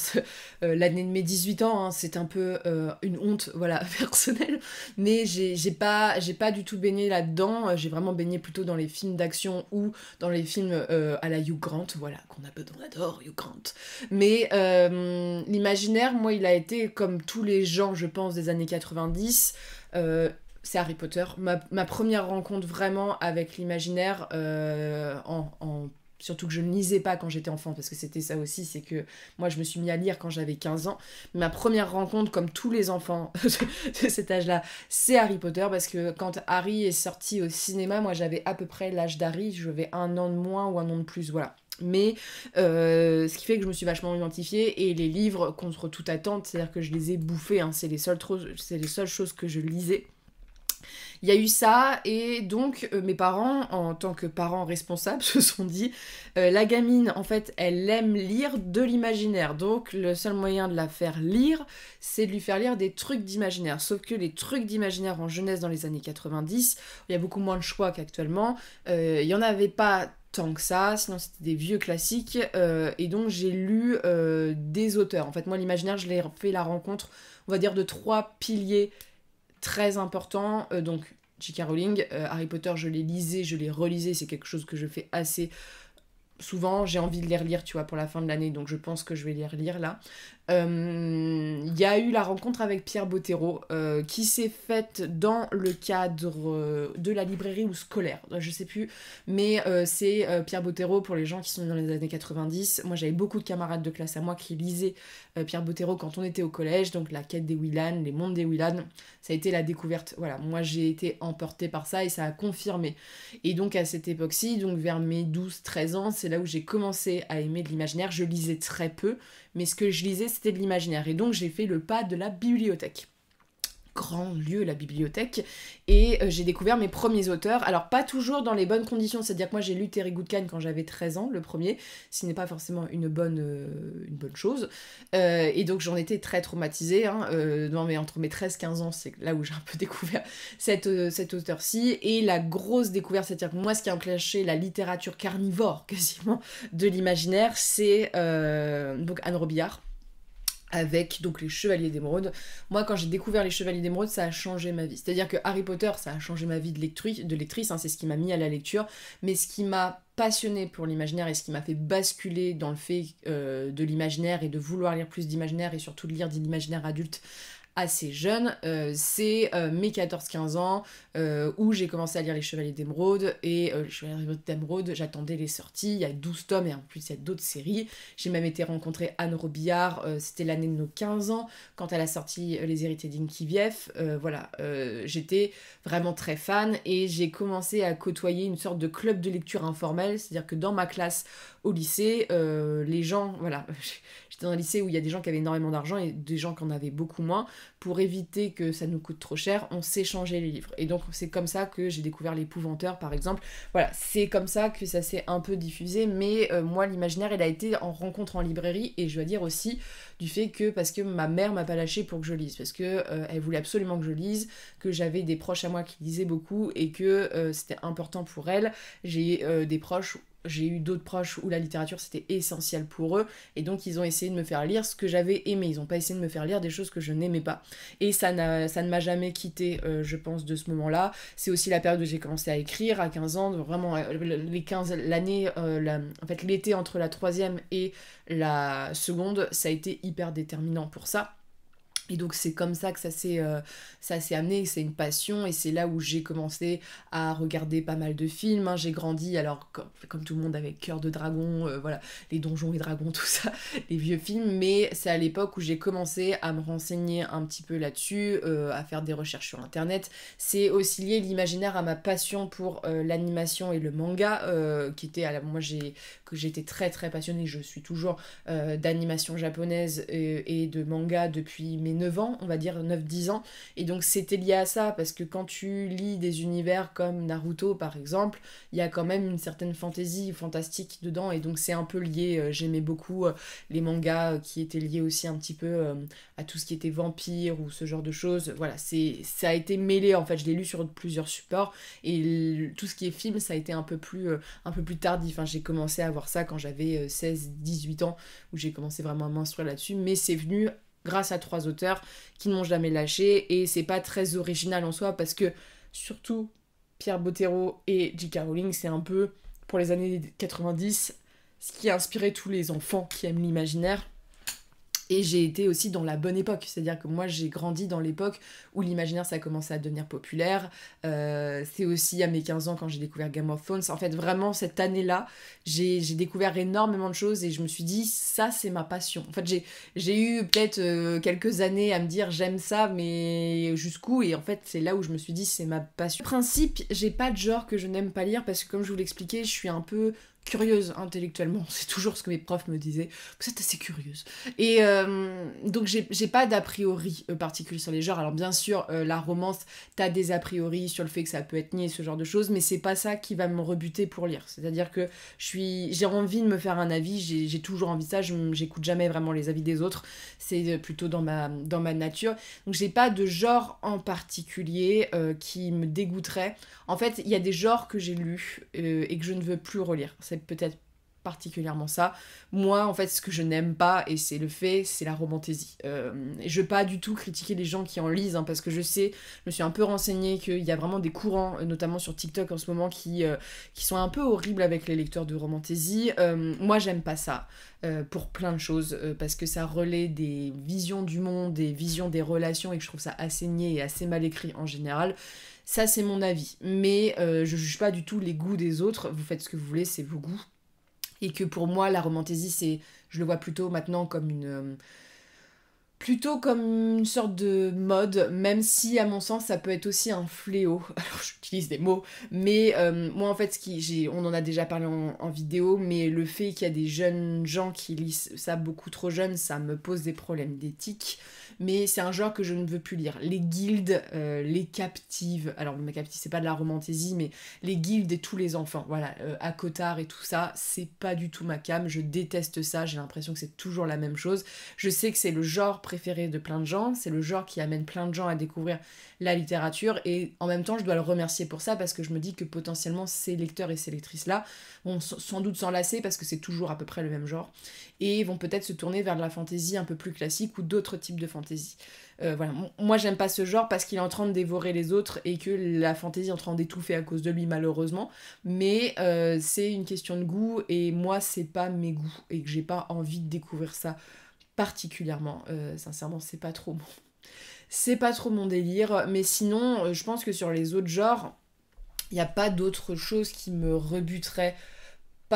euh, l'année de mes 18 ans, hein. c'est un peu une honte [laughs] voilà, personnelle, mais j'ai pas, pas du tout baigné là-dedans, j'ai vraiment baigné plutôt dans les films d'action ou dans les films à la Hugh Grant, voilà, qu'on adore, Hugh Grant. Mais l'imaginaire, moi, il a été comme tous les gens, je pense, des années 90. Euh, c'est Harry Potter. Ma, première rencontre vraiment avec l'imaginaire, euh, en, surtout que je ne lisais pas quand j'étais enfant, parce que c'était ça aussi, c'est que moi je me suis mis à lire quand j'avais 15 ans. Ma première rencontre, comme tous les enfants [laughs] de cet âge-là, c'est Harry Potter, parce que quand Harry est sorti au cinéma, moi j'avais à peu près l'âge d'Harry, je vais un an de moins ou un an de plus, voilà. Mais euh, ce qui fait que je me suis vachement identifiée et les livres contre toute attente, c'est-à-dire que je les ai bouffés, hein. c'est les, les seules choses que je lisais. Il y a eu ça, et donc euh, mes parents, en tant que parents responsables, [laughs] se sont dit euh, la gamine, en fait, elle aime lire de l'imaginaire. Donc le seul moyen de la faire lire, c'est de lui faire lire des trucs d'imaginaire. Sauf que les trucs d'imaginaire en jeunesse dans les années 90, il y a beaucoup moins de choix qu'actuellement. Euh, il n'y en avait pas tant que ça, sinon c'était des vieux classiques. et donc j'ai lu des auteurs. En fait, moi, l'imaginaire, je l'ai fait la rencontre, on va dire, de trois piliers très important. Euh, donc, J.K. Rowling, euh, Harry Potter, je l'ai lisais, je l'ai relisé, c'est quelque chose que je fais assez souvent. J'ai envie de les relire, tu vois, pour la fin de l'année, donc je pense que je vais les relire là. Il euh, y a eu la rencontre avec Pierre Bottero euh, qui s'est faite dans le cadre euh, de la librairie ou scolaire, je sais plus, mais c'est Pierre Bottero pour les gens qui sont dans les années 90. Moi j'avais beaucoup de camarades de classe à moi qui lisaient Pierre Bottero quand on était au collège, donc la quête des Willan, les mondes des Willan, ça a été la découverte. Voilà, moi j'ai été emportée par ça et ça a confirmé. Et donc à cette époque-ci, donc vers mes 12-13 ans, c'est là où j'ai commencé à aimer de l'imaginaire. Je lisais très peu, mais ce que je lisais, c'était de l'imaginaire. Et donc j'ai fait le pas de la bibliothèque grand lieu, la bibliothèque, et euh, j'ai découvert mes premiers auteurs. Alors, pas toujours dans les bonnes conditions, c'est-à-dire que moi j'ai lu Terry Goodkind quand j'avais 13 ans, le premier, ce n'est pas forcément une bonne, euh, une bonne chose. Euh, et donc, j'en étais très traumatisée. non, hein, mais entre mes 13-15 ans, c'est là où j'ai un peu [laughs] découvert cette, cet auteur-ci. Et la grosse découverte, c'est-à-dire que moi, ce qui a enclenché la littérature carnivore [laughs] quasiment de l'imaginaire, c'est donc Anne Robillard avec donc les Chevaliers d'Émeraude. Moi, quand j'ai découvert les Chevaliers d'Émeraude, ça a changé ma vie. C'est-à-dire que Harry Potter, ça a changé ma vie de, lectrice, de lectrice hein, c'est ce qui m'a mis à la lecture, mais ce qui m'a passionné pour l'imaginaire et ce qui m'a fait basculer dans le fait euh, de l'imaginaire et de vouloir lire plus d'imaginaire et surtout de lire de l'imaginaire adulte assez jeune. Euh, c'est euh, mes 14-15 ans euh, où j'ai commencé à lire Les Chevaliers d'Emeraude et Les Chevaliers d'Emeraude, j'attendais les sorties. Il y a 12 tomes et en plus il y a d'autres séries. J'ai même été rencontrée Anne Robillard, c'était l'année de nos 15 ans quand elle a sorti Les Héritiers d'Inkivief, voilà, j'étais vraiment très fan et j'ai commencé à côtoyer une sorte de club de lecture informelle, c'est-à-dire que dans ma classe au lycée, les gens, voilà, J'étais dans un lycée où il y a des gens qui avaient énormément d'argent et des gens qui en avaient beaucoup moins. Pour éviter que ça nous coûte trop cher, on s'échangeait les livres. Et donc c'est comme ça que j'ai découvert l'épouvanteur par exemple. Voilà, c'est comme ça que ça s'est un peu diffusé. Mais euh, moi l'imaginaire, il a été en rencontre en librairie et je dois dire aussi du fait que parce que ma mère m'a pas lâché pour que je lise, parce que euh, elle voulait absolument que je lise, que j'avais des proches à moi qui lisaient beaucoup et que euh, c'était important pour elle. J'ai des proches j'ai eu d'autres proches où la littérature c'était essentiel pour eux et donc ils ont essayé de me faire lire ce que j'avais aimé. Ils ont pas essayé de me faire lire des choses que je n'aimais pas. Et ça, ça ne m'a jamais quitté, euh, je pense, de ce moment-là. C'est aussi la période où j'ai commencé à écrire à 15 ans, vraiment euh, les l'année, euh, en fait l'été entre la troisième et la seconde, ça a été hyper déterminant pour ça. Et donc c'est comme ça que euh, ça s'est amené, c'est une passion et c'est là où j'ai commencé à regarder pas mal de films. Hein. J'ai grandi alors comme, tout le monde avec Cœur de Dragon, euh, voilà, les donjons et dragons, [laughs] tout ça, les vieux films. Mais c'est à l'époque où j'ai commencé à me renseigner un petit peu là-dessus, euh, à faire des recherches sur Internet. C'est aussi lié l'imaginaire à ma passion pour l'animation et le manga, qui était à la moi j'ai que j'étais très très passionnée, je suis toujours d'animation japonaise et, et de manga depuis mes 9 ans, on va dire 9-10 ans. Et donc c'était lié à ça, parce que quand tu lis des univers comme Naruto par exemple, il y a quand même une certaine fantaisie fantastique dedans, et donc c'est un peu lié. Euh, j'aimais beaucoup euh, les mangas euh, qui étaient liés aussi un petit peu à tout ce qui était vampire ou ce genre de choses. Voilà, c'est ça a été mêlé en fait, je l'ai lu sur plusieurs supports, et tout ce qui est film, ça a été un peu plus, un peu plus tardif. Enfin, j'ai commencé à voir ça quand j'avais 16-18 ans, où j'ai commencé vraiment à m'instruire là-dessus, mais c'est venu grâce à trois auteurs qui ne m'ont jamais lâché et c'est pas très original en soi parce que surtout Pierre Bottero et J.K. Rowling, c'est un peu pour les années 90 ce qui a inspiré tous les enfants qui aiment l'imaginaire. Et j'ai été aussi dans la bonne époque, c'est-à-dire que moi j'ai grandi dans l'époque où l'imaginaire ça a commencé à devenir populaire. Euh, c'est aussi à mes 15 ans quand j'ai découvert Game of Thrones. En fait, vraiment cette année-là, j'ai découvert énormément de choses et je me suis dit ça c'est ma passion. En fait, j'ai eu peut-être euh, quelques années à me dire j'aime ça, mais jusqu'où Et en fait, c'est là où je me suis dit c'est ma passion. En principe, j'ai pas de genre que je n'aime pas lire parce que comme je vous l'expliquais, je suis un peu curieuse intellectuellement, [laughs] c'est toujours ce que mes profs me disaient, vous êtes assez curieuse. Et euh, donc j'ai pas d'a priori euh, particulier sur les genres, alors bien sûr euh, la romance, t'as des a priori sur le fait que ça peut être nié, ce genre de choses, mais c'est pas ça qui va me rebuter pour lire, c'est-à-dire que j'ai envie de me faire un avis, j'ai toujours envie ça, j'écoute jamais vraiment les avis des autres, c'est plutôt dans ma, dans ma nature, donc j'ai pas de genre en particulier qui me dégoûterait, en fait il y a des genres que j'ai lus et que je ne veux plus relire, c'est peut-être particulièrement ça. Moi, en fait, ce que je n'aime pas, et c'est le fait, c'est la romantésie. Je euh, je veux pas du tout critiquer les gens qui en lisent, hein, parce que je sais, je me suis un peu renseignée qu'il y a vraiment des courants, euh, notamment sur TikTok en ce moment, euh, qui, sont un peu horribles avec les lecteurs de romantésie. moi, j'aime pas ça, pour plein de choses, parce que ça relaie des visions du monde, des visions des relations, et que je trouve ça assez niais et assez mal écrit en général. Ça, c'est mon avis. Mais euh, je juge pas du tout les goûts des autres. Vous faites ce que vous voulez, c'est vos goûts. Et que pour moi, la romantésie, c'est, je le vois plutôt maintenant comme une. Euh, plutôt comme une sorte de mode, même si à mon sens ça peut être aussi un fléau. [laughs] Alors j'utilise des mots, mais euh, moi en fait, ce qui, j'ai, on en a déjà parlé en, en vidéo, mais le fait qu'il y a des jeunes gens qui lisent ça beaucoup trop jeunes, ça me pose des problèmes d'éthique mais c'est un genre que je ne veux plus lire. Les guildes, euh, les captives, alors ma captive c'est pas de la romantésie, mais les guildes et tous les enfants, voilà, à euh, Cotard et tout ça, c'est pas du tout ma cam, je déteste ça, j'ai l'impression que c'est toujours la même chose. Je sais que c'est le genre préféré de plein de gens, c'est le genre qui amène plein de gens à découvrir la littérature, et en même temps je dois le remercier pour ça parce que je me dis que potentiellement ces lecteurs et ces lectrices-là vont sans doute s'enlacer parce que c'est toujours à peu près le même genre, et vont peut-être se tourner vers de la fantaisie un peu plus classique ou d'autres types de fantaisie euh, voilà, moi j'aime pas ce genre parce qu'il est en train de dévorer les autres et que la fantaisie est en train d'étouffer à cause de lui malheureusement. Mais euh, c'est une question de goût et moi c'est pas mes goûts et que j'ai pas envie de découvrir ça particulièrement. Euh, sincèrement, c'est pas trop C'est pas trop mon délire, mais sinon, je pense que sur les autres genres, il n'y a pas d'autre chose qui me rebuterait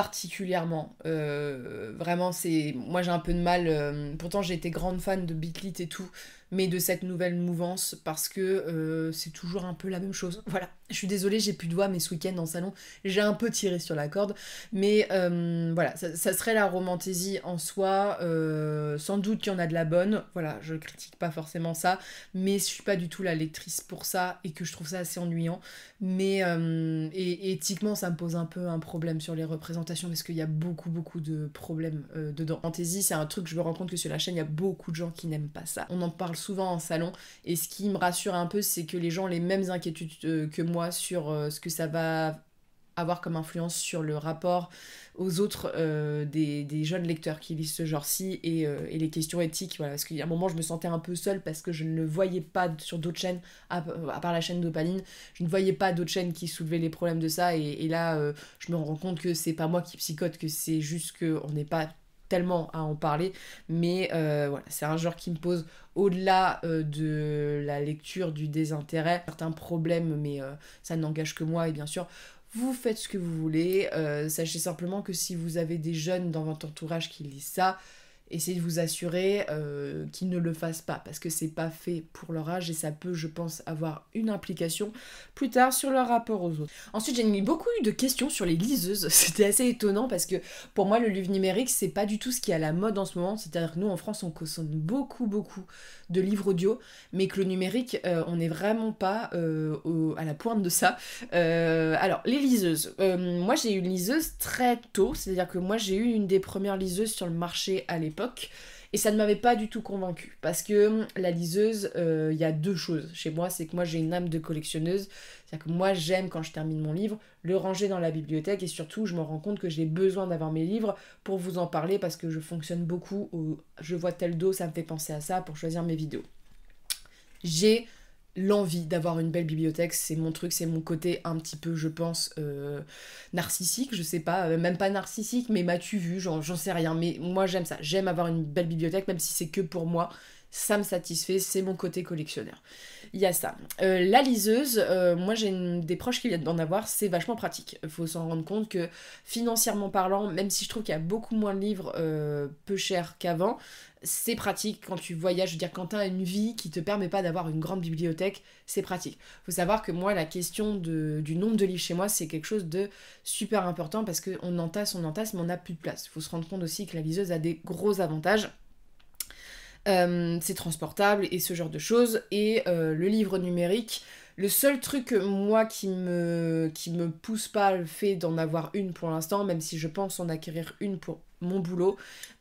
particulièrement. Euh, vraiment, c'est moi j'ai un peu de mal. Euh, pourtant, j'ai été grande fan de Beatlit et tout, mais de cette nouvelle mouvance parce que euh, c'est toujours un peu la même chose. [laughs] Voilà. Je suis désolée, j'ai plus de voix, mais ce week-end en salon, j'ai un peu tiré sur la corde. Mais euh, voilà, ça, serait la romantésie en soi. Euh, sans doute qu'il y en a de la bonne. Voilà, je critique pas forcément ça. Mais je suis pas du tout la lectrice pour ça et que je trouve ça assez ennuyant. Mais euh, et, éthiquement, ça me pose un peu un problème sur les représentations parce qu'il y a beaucoup, beaucoup de problèmes dedans. Romantaisie, c'est un truc, je me rends compte que sur la chaîne, il y a beaucoup de gens qui n'aiment pas ça. On en parle souvent en salon. Et ce qui me rassure un peu, c'est que les gens ont les mêmes inquiétudes que moi sur euh, ce que ça va avoir comme influence sur le rapport aux autres euh, des, jeunes lecteurs qui lisent ce genre-ci euh, et, les questions éthiques. Voilà, parce qu'il y a un moment, je me sentais un peu seule parce que je ne le voyais pas sur d'autres chaînes, à, part la chaîne Dopaline, je ne voyais pas d'autres chaînes qui soulevaient les problèmes de ça. Et, là, je me rends compte que c'est pas moi qui psychote, que c'est juste qu'on n'est pas tellement à en parler, mais euh, voilà, c'est un genre qui me pose au-delà euh, de la lecture, du désintérêt, certains problèmes, mais euh, ça n'engage que moi, et bien sûr, vous faites ce que vous voulez, sachez simplement que si vous avez des jeunes dans votre entourage qui lisent ça, essayez de vous assurer euh, qu'ils ne le fassent pas parce que c'est pas fait pour leur âge et ça peut, je pense, avoir une implication plus tard sur leur rapport aux autres. Ensuite, j'ai mis beaucoup de questions sur les liseuses. [laughs] C'était assez étonnant parce que pour moi, le livre numérique, c'est pas du tout ce qui est à la mode en ce moment. C'est-à-dire que nous, en France, on consomme beaucoup, beaucoup de livres audio, mais que le numérique, euh, on n'est vraiment pas euh, à la pointe de ça. alors, les liseuses. moi, j'ai eu une liseuse très tôt, c'est-à-dire que moi, j'ai eu une des premières liseuses sur le marché à l'époque et ça ne m'avait pas du tout convaincue. Parce que hum, la liseuse, euh, il y a deux choses chez moi. C'est que moi, j'ai une âme de collectionneuse. C'est-à-dire que moi, j'aime quand je termine mon livre, le ranger dans la bibliothèque. Et surtout, je me rends compte que j'ai besoin d'avoir mes livres pour vous en parler. Parce que je fonctionne beaucoup ou je vois tel dos, ça me fait penser à ça pour choisir mes vidéos. J'ai l'envie d'avoir une belle bibliothèque, c'est mon truc, c'est mon côté un petit peu, je pense, euh, narcissique, je sais pas, euh, même pas narcissique, mais m'as-tu vu, j'en sais rien, mais moi j'aime ça, j'aime avoir une belle bibliothèque, même si c'est que pour moi, ça me satisfait, c'est mon côté collectionneur. Il y a ça. Euh, la liseuse, moi j'ai des proches qui viennent d'en avoir, c'est vachement pratique. Faut s'en rendre compte que financièrement parlant, même si je trouve qu'il y a beaucoup moins de livres peu chers qu'avant, c'est pratique quand tu voyages. Je veux dire, quand tu as une vie qui te permet pas d'avoir une grande bibliothèque, c'est pratique. Faut savoir que moi, la question du nombre de livres chez moi, c'est quelque chose de super important parce qu'on entasse, on entasse, mais on n'a plus de place. Faut se rendre compte aussi que la liseuse a des gros avantages. Euh, c'est transportable et ce genre de choses. Et euh, le livre numérique, le seul truc, moi, qui me, qui me pousse pas le fait d'en avoir une pour l'instant, même si je pense en acquérir une pour mon boulot,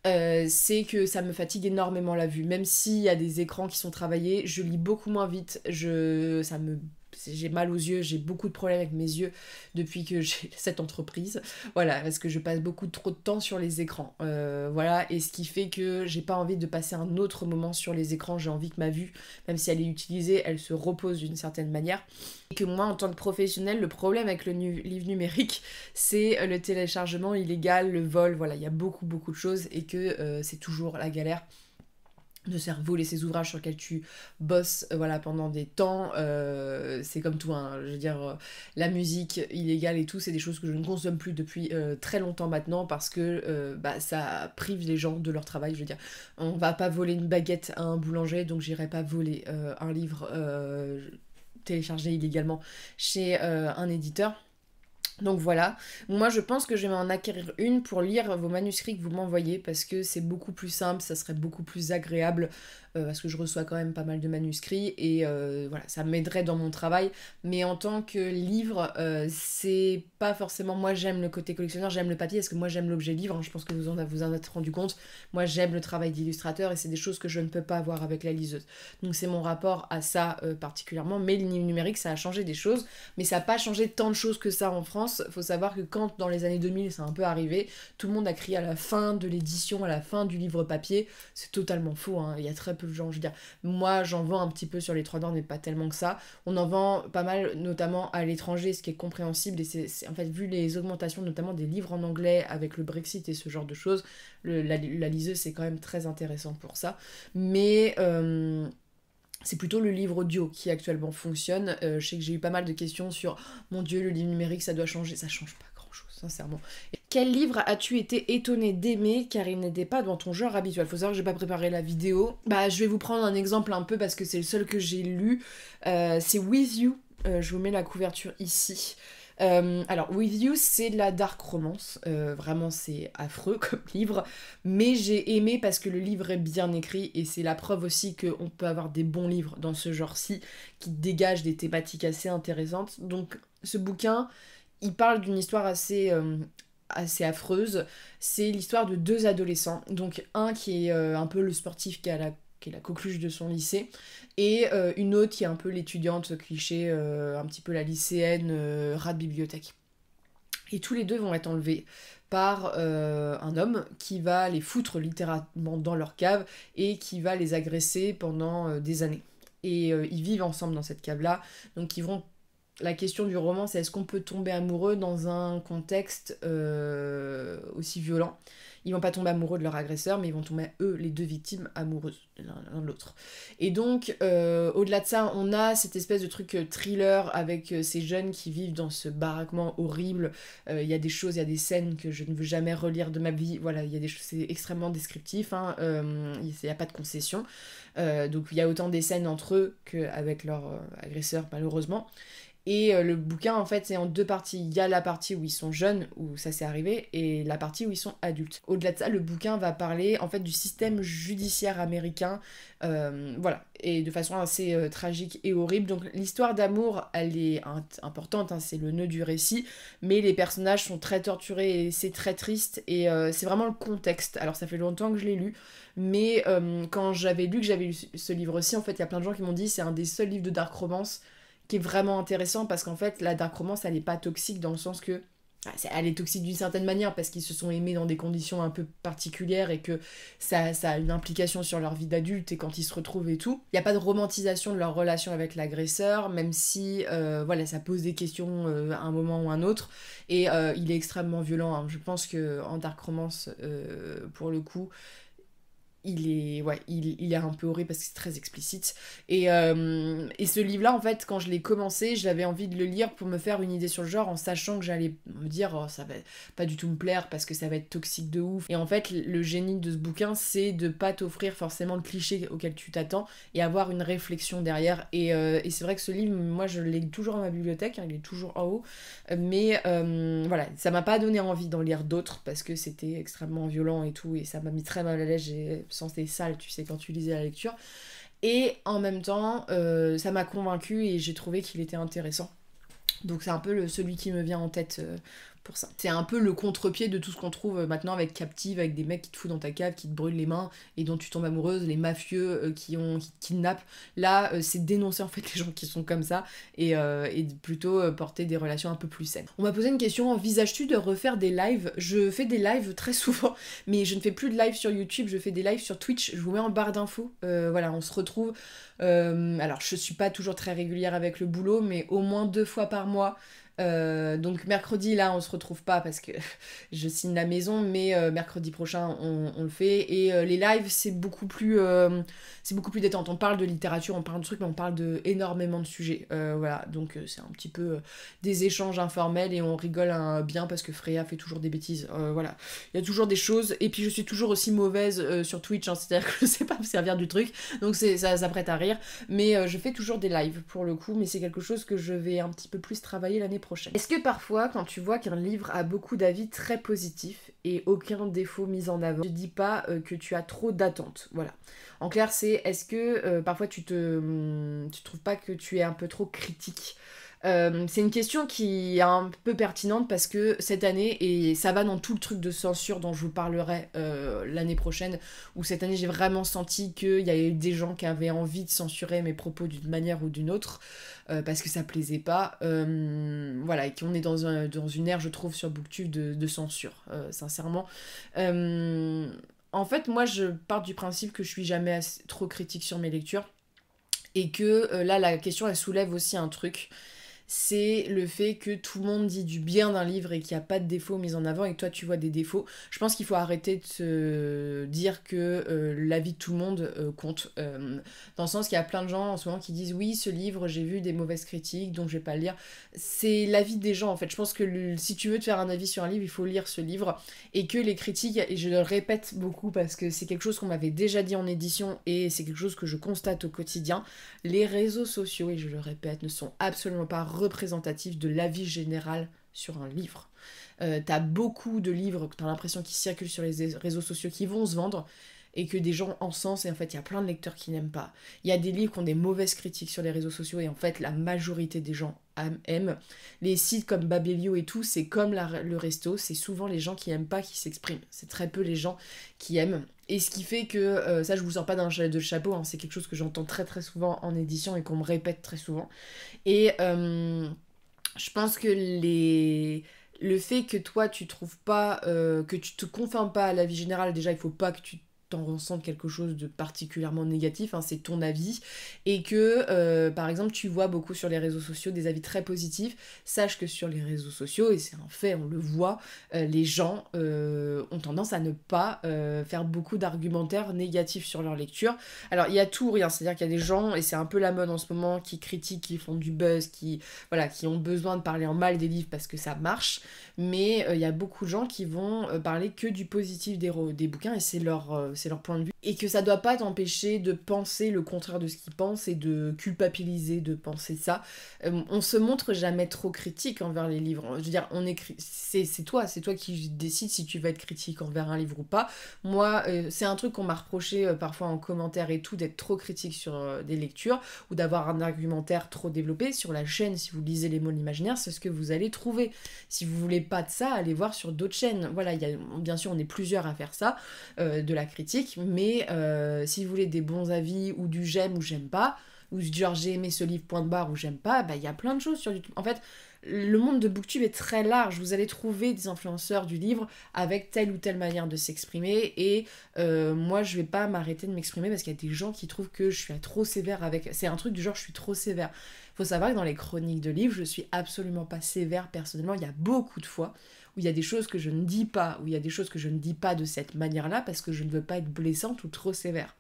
euh, c'est que ça me fatigue énormément la vue. Même s'il y a des écrans qui sont travaillés, je lis beaucoup moins vite, je, ça me j'ai mal aux yeux, j'ai beaucoup de problèmes avec mes yeux depuis que j'ai [laughs] cette entreprise. Voilà, parce que je passe beaucoup trop de temps sur les écrans. Euh, voilà, et ce qui fait que j'ai pas envie de passer un autre moment sur les écrans. J'ai envie que ma vue, même si elle est utilisée, elle se repose d'une certaine manière. Et que moi, en tant que professionnel, le problème avec le livre numérique, c'est euh, le téléchargement illégal, le vol. Voilà, il y a beaucoup, beaucoup de choses et que euh, c'est toujours la galère de cerveau, voler ces ouvrages sur lesquels tu bosses euh, voilà, pendant des temps. Euh, c'est comme tout, hein, je veux dire, euh, la musique illégale et tout, c'est des choses que je ne consomme plus depuis très longtemps maintenant parce que bah, ça prive les gens de leur travail. Je veux dire, on va pas voler une baguette à un boulanger, donc j'irai pas voler un livre téléchargé illégalement chez un éditeur donc voilà, moi je pense que je vais en acquérir une pour lire vos manuscrits que vous m'envoyez parce que c'est beaucoup plus simple, ça serait beaucoup plus agréable euh, parce que je reçois quand même pas mal de manuscrits et euh, voilà, ça m'aiderait dans mon travail. Mais en tant que livre, euh, c'est pas forcément. Moi, j'aime le côté collectionneur, j'aime le papier, parce que moi, j'aime l'objet livre. Hein. je pense que vous en, vous en êtes rendu compte. Moi, j'aime le travail d'illustrateur et c'est des choses que je ne peux pas avoir avec la liseuse. Donc, c'est mon rapport à ça particulièrement. Mais le numérique, ça a changé des choses, mais ça n'a pas changé tant de choses que ça en France. Faut savoir que quand, dans les années 2000, c'est un peu arrivé, tout le monde a crié à la fin de l'édition, à la fin du livre papier. C'est totalement faux. Hein. Il y a très peu genre, je veux dire, moi j'en vends un petit peu sur les trois dents, mais pas tellement que ça. On en vend pas mal, notamment à l'étranger, ce qui est compréhensible. Et c'est en fait, vu les augmentations, notamment des livres en anglais avec le Brexit et ce genre de choses, la, liseuse c'est quand même très intéressant pour ça. Mais. Euh, c'est plutôt le livre audio qui actuellement fonctionne. Euh, je sais que j'ai eu pas mal de questions sur oh, mon dieu, le livre numérique, ça doit changer. Ça change pas grand chose, sincèrement. Quel livre as-tu été étonné d'aimer car il n'était pas dans ton genre habituel Faut savoir que j'ai pas préparé la vidéo. Bah, je vais vous prendre un exemple un peu parce que c'est le seul que j'ai lu. Euh, c'est With You. Euh, je vous mets la couverture ici. Euh, alors, With You, c'est de la dark romance. vraiment, c'est affreux [laughs] comme livre. Mais j'ai aimé parce que le livre est bien écrit et c'est la preuve aussi qu'on peut avoir des bons livres dans ce genre-ci qui dégagent des thématiques assez intéressantes. Donc, ce bouquin, il parle d'une histoire assez assez affreuse. C'est l'histoire de deux adolescents. Donc un qui est euh, un peu le sportif qui est la coqueluche de son lycée, et euh, une autre qui est un peu l'étudiante cliché, euh, un petit peu la lycéenne rat de bibliothèque. Et tous les deux vont être enlevés par un homme qui va les foutre littéralement dans leur cave et qui va les agresser pendant des années. Et ils vivent ensemble dans cette cave-là, donc ils vont la question du roman, c'est est-ce qu'on peut tomber amoureux dans un contexte euh, aussi violent Ils vont pas tomber amoureux de leur agresseur, mais ils vont tomber, eux, les deux victimes, amoureuses l'un de l'autre. Et donc, euh, au-delà de ça, on a cette espèce de truc euh, thriller avec ces jeunes qui vivent dans ce baraquement horrible. Il y a des choses, il y a des scènes que je ne veux jamais relire de ma vie. Voilà, il y a des choses, c'est extrêmement descriptif. Hein, il n'y a pas de concession. donc, il y a autant des scènes entre eux qu'avec leur agresseur, malheureusement. Et euh, le bouquin, en fait, c'est en deux parties. Il y a la partie où ils sont jeunes, où ça s'est arrivé, et la partie où ils sont adultes. Au-delà de ça, le bouquin va parler, en fait, du système judiciaire américain, euh, voilà, et de façon assez euh, tragique et horrible. Donc l'histoire d'amour, elle est importante, hein. c'est le nœud du récit, mais les personnages sont très torturés, et c'est très triste, et c'est vraiment le contexte. Alors ça fait longtemps que je l'ai lu, mais quand j'avais lu que j'avais lu ce livre-ci, en fait, il y a plein de gens qui m'ont dit c'est un des seuls livres de dark romance qui est vraiment intéressant parce qu'en fait, la dark romance, elle n'est pas toxique dans le sens que ah, elle est toxique d'une certaine manière parce qu'ils se sont aimés dans des conditions un peu particulières et que ça, a une implication sur leur vie d'adulte et quand ils se retrouvent et tout. Il n'y a pas de romantisation de leur relation avec l'agresseur, même si euh, voilà, ça pose des questions euh, à un moment ou à un autre. Et euh, il est extrêmement violent. Hein. Je pense qu'en Dark Romance, pour le coup, il est, ouais, il, est un peu horrible parce que c'est très explicite. Euh, et, ce livre-là, en fait, quand je l'ai commencé, j'avais envie de le lire pour me faire une idée sur le genre en sachant que j'allais me dire, oh, ça va pas du tout me plaire parce que ça va être toxique de ouf. Et en fait, le génie de ce bouquin, c'est de pas t'offrir forcément le cliché auquel tu t'attends et avoir une réflexion derrière. Et, euh, c'est vrai que ce livre, moi, je l'ai toujours à ma bibliothèque, hein, il est toujours en haut. Mais euh, voilà, ça m'a pas donné envie d'en lire d'autres parce que c'était extrêmement violent et tout, et ça m'a mis très mal à l'aise des salles, tu sais, quand tu lisais la lecture. Et en même temps, euh, ça m'a convaincue et j'ai trouvé qu'il était intéressant. Donc c'est un peu le, celui qui me vient en tête euh, ça. C'est un peu le contre-pied de tout ce qu'on trouve euh, maintenant avec Captive, avec des mecs qui te foutent dans ta cave, qui te brûlent les mains et dont tu tombes amoureuse, les mafieux euh, qui, ont, kidnappent. Là, euh, c'est dénoncer en fait les gens qui sont comme ça et, plutôt porter des relations un peu plus saines. On m'a posé une question, envisages-tu de refaire des lives Je fais des lives très [laughs] souvent, mais je ne fais plus de live sur YouTube, je fais des lives sur Twitch, je vous mets en barre d'infos. voilà, on se retrouve. alors, je suis pas toujours très régulière avec le boulot, mais au moins deux fois par mois. Euh, donc mercredi, là, on se retrouve pas parce que [laughs] je signe la maison, mais euh, mercredi prochain, on, le fait. Et euh, les lives, c'est beaucoup plus, c'est beaucoup plus détente. On parle de littérature, on parle de trucs, mais on parle de énormément de sujets. voilà, donc c'est un petit peu des échanges informels et on rigole hein, bien parce que Freya fait toujours des bêtises. voilà, il y a toujours des choses. Et puis je suis toujours aussi mauvaise sur Twitch, hein. c'est-à-dire que [laughs] je sais pas me servir du truc, donc ça, ça à rire. Mais je fais toujours des lives pour le coup, mais c'est quelque chose que je vais un petit peu plus travailler l'année prochaine est-ce que parfois, quand tu vois qu'un livre a beaucoup d'avis très positifs et aucun défaut mis en avant, tu dis pas euh, que tu as trop d'attentes Voilà. En clair, c'est est-ce que euh, parfois tu te, hum, tu trouves pas que tu es un peu trop critique euh, c'est une question qui est un peu pertinente parce que cette année, et ça va dans tout le truc de censure dont je vous parlerai euh, l'année prochaine, où cette année j'ai vraiment senti qu'il y avait des gens qui avaient envie de censurer mes propos d'une manière ou d'une autre euh, parce que ça plaisait pas. voilà, et qu'on est dans, dans une ère, je trouve, sur Booktube de, censure, sincèrement. en fait, moi je pars du principe que je suis jamais trop critique sur mes lectures. Et que là, la question, elle soulève aussi un truc c'est le fait que tout le monde dit du bien d'un livre et qu'il n'y a pas de défaut mis en avant et que toi tu vois des défauts. Je pense qu'il faut arrêter de dire que euh, l'avis de tout le monde euh, compte. Euh, dans le sens qu'il y a plein de gens en ce moment qui disent oui, ce livre, j'ai vu des mauvaises critiques, donc je vais pas le lire. C'est l'avis des gens en fait. Je pense que si tu veux te faire un avis sur un livre, il faut lire ce livre et que les critiques, et je le répète beaucoup parce que c'est quelque chose qu'on m'avait déjà dit en édition et c'est quelque chose que je constate au quotidien, les réseaux sociaux, et je le répète, ne sont absolument pas représentatif de l'avis général sur un livre. Euh, t'as beaucoup de livres que t'as l'impression qui circulent sur les réseaux sociaux qui vont se vendre et que des gens en sens et en fait il y a plein de lecteurs qui n'aiment pas. Il y a des livres qui ont des mauvaises critiques sur les réseaux sociaux et en fait la majorité des gens aiment. Les sites comme Babelio et tout, c'est comme le resto, c'est souvent les gens qui n'aiment pas qui s'expriment. C'est très peu les gens qui aiment. Et ce qui fait que, euh, ça je vous sors pas d'un chapeau, hein, c'est quelque chose que j'entends très très souvent en édition et qu'on me répète très souvent. Et euh, je pense que les... le fait que toi tu trouves pas, euh, que tu te conformes pas à la vie générale, déjà il faut pas que tu t'en ressens quelque chose de particulièrement négatif, hein, c'est ton avis, et que euh, par exemple tu vois beaucoup sur les réseaux sociaux des avis très positifs, sache que sur les réseaux sociaux, et c'est un fait, on le voit, euh, les gens euh, ont tendance à ne pas faire beaucoup d'argumentaires négatifs sur leur lecture. Alors il y a tout rien, c'est-à-dire qu'il y a des gens, et c'est un peu la mode en ce moment, qui critiquent, qui font du buzz, qui, voilà, qui ont besoin de parler en mal des livres parce que ça marche, mais il y a beaucoup de gens qui vont parler que du positif des, des bouquins, et c'est leur c'est leur point de vue, et que ça doit pas t'empêcher de penser le contraire de ce qu'ils pensent et de culpabiliser de penser ça. On euh, on se montre jamais trop critique envers les livres. Je veux dire, on écrit c'est, toi, c'est toi qui décides si tu vas être critique envers un livre ou pas. Moi, euh, c'est un truc qu'on m'a reproché euh, parfois en commentaire et tout, d'être trop critique sur des lectures ou d'avoir un argumentaire trop développé. Sur la chaîne, si vous lisez les mots de l'imaginaire, c'est ce que vous allez trouver. Si vous voulez pas de ça, allez voir sur d'autres chaînes. Voilà, bien sûr, on est plusieurs à faire ça, de la critique mais euh, si vous voulez des bons avis ou du j'aime ou j'aime pas, ou genre j'ai aimé ce livre point de barre ou j'aime pas, bah il y a plein de choses sur YouTube. En fait, le monde de Booktube est très large. Vous allez trouver des influenceurs du livre avec telle ou telle manière de s'exprimer. Et euh, moi, je vais pas m'arrêter de m'exprimer parce qu'il y a des gens qui trouvent que je suis trop sévère avec. C'est un truc du genre, je suis trop sévère. Faut savoir que dans les chroniques de livres, je suis absolument pas sévère personnellement. Il y a beaucoup de fois où il y a des choses que je ne dis pas, où il y a des choses que je ne dis pas de cette manière-là parce que je ne veux pas être blessante ou trop sévère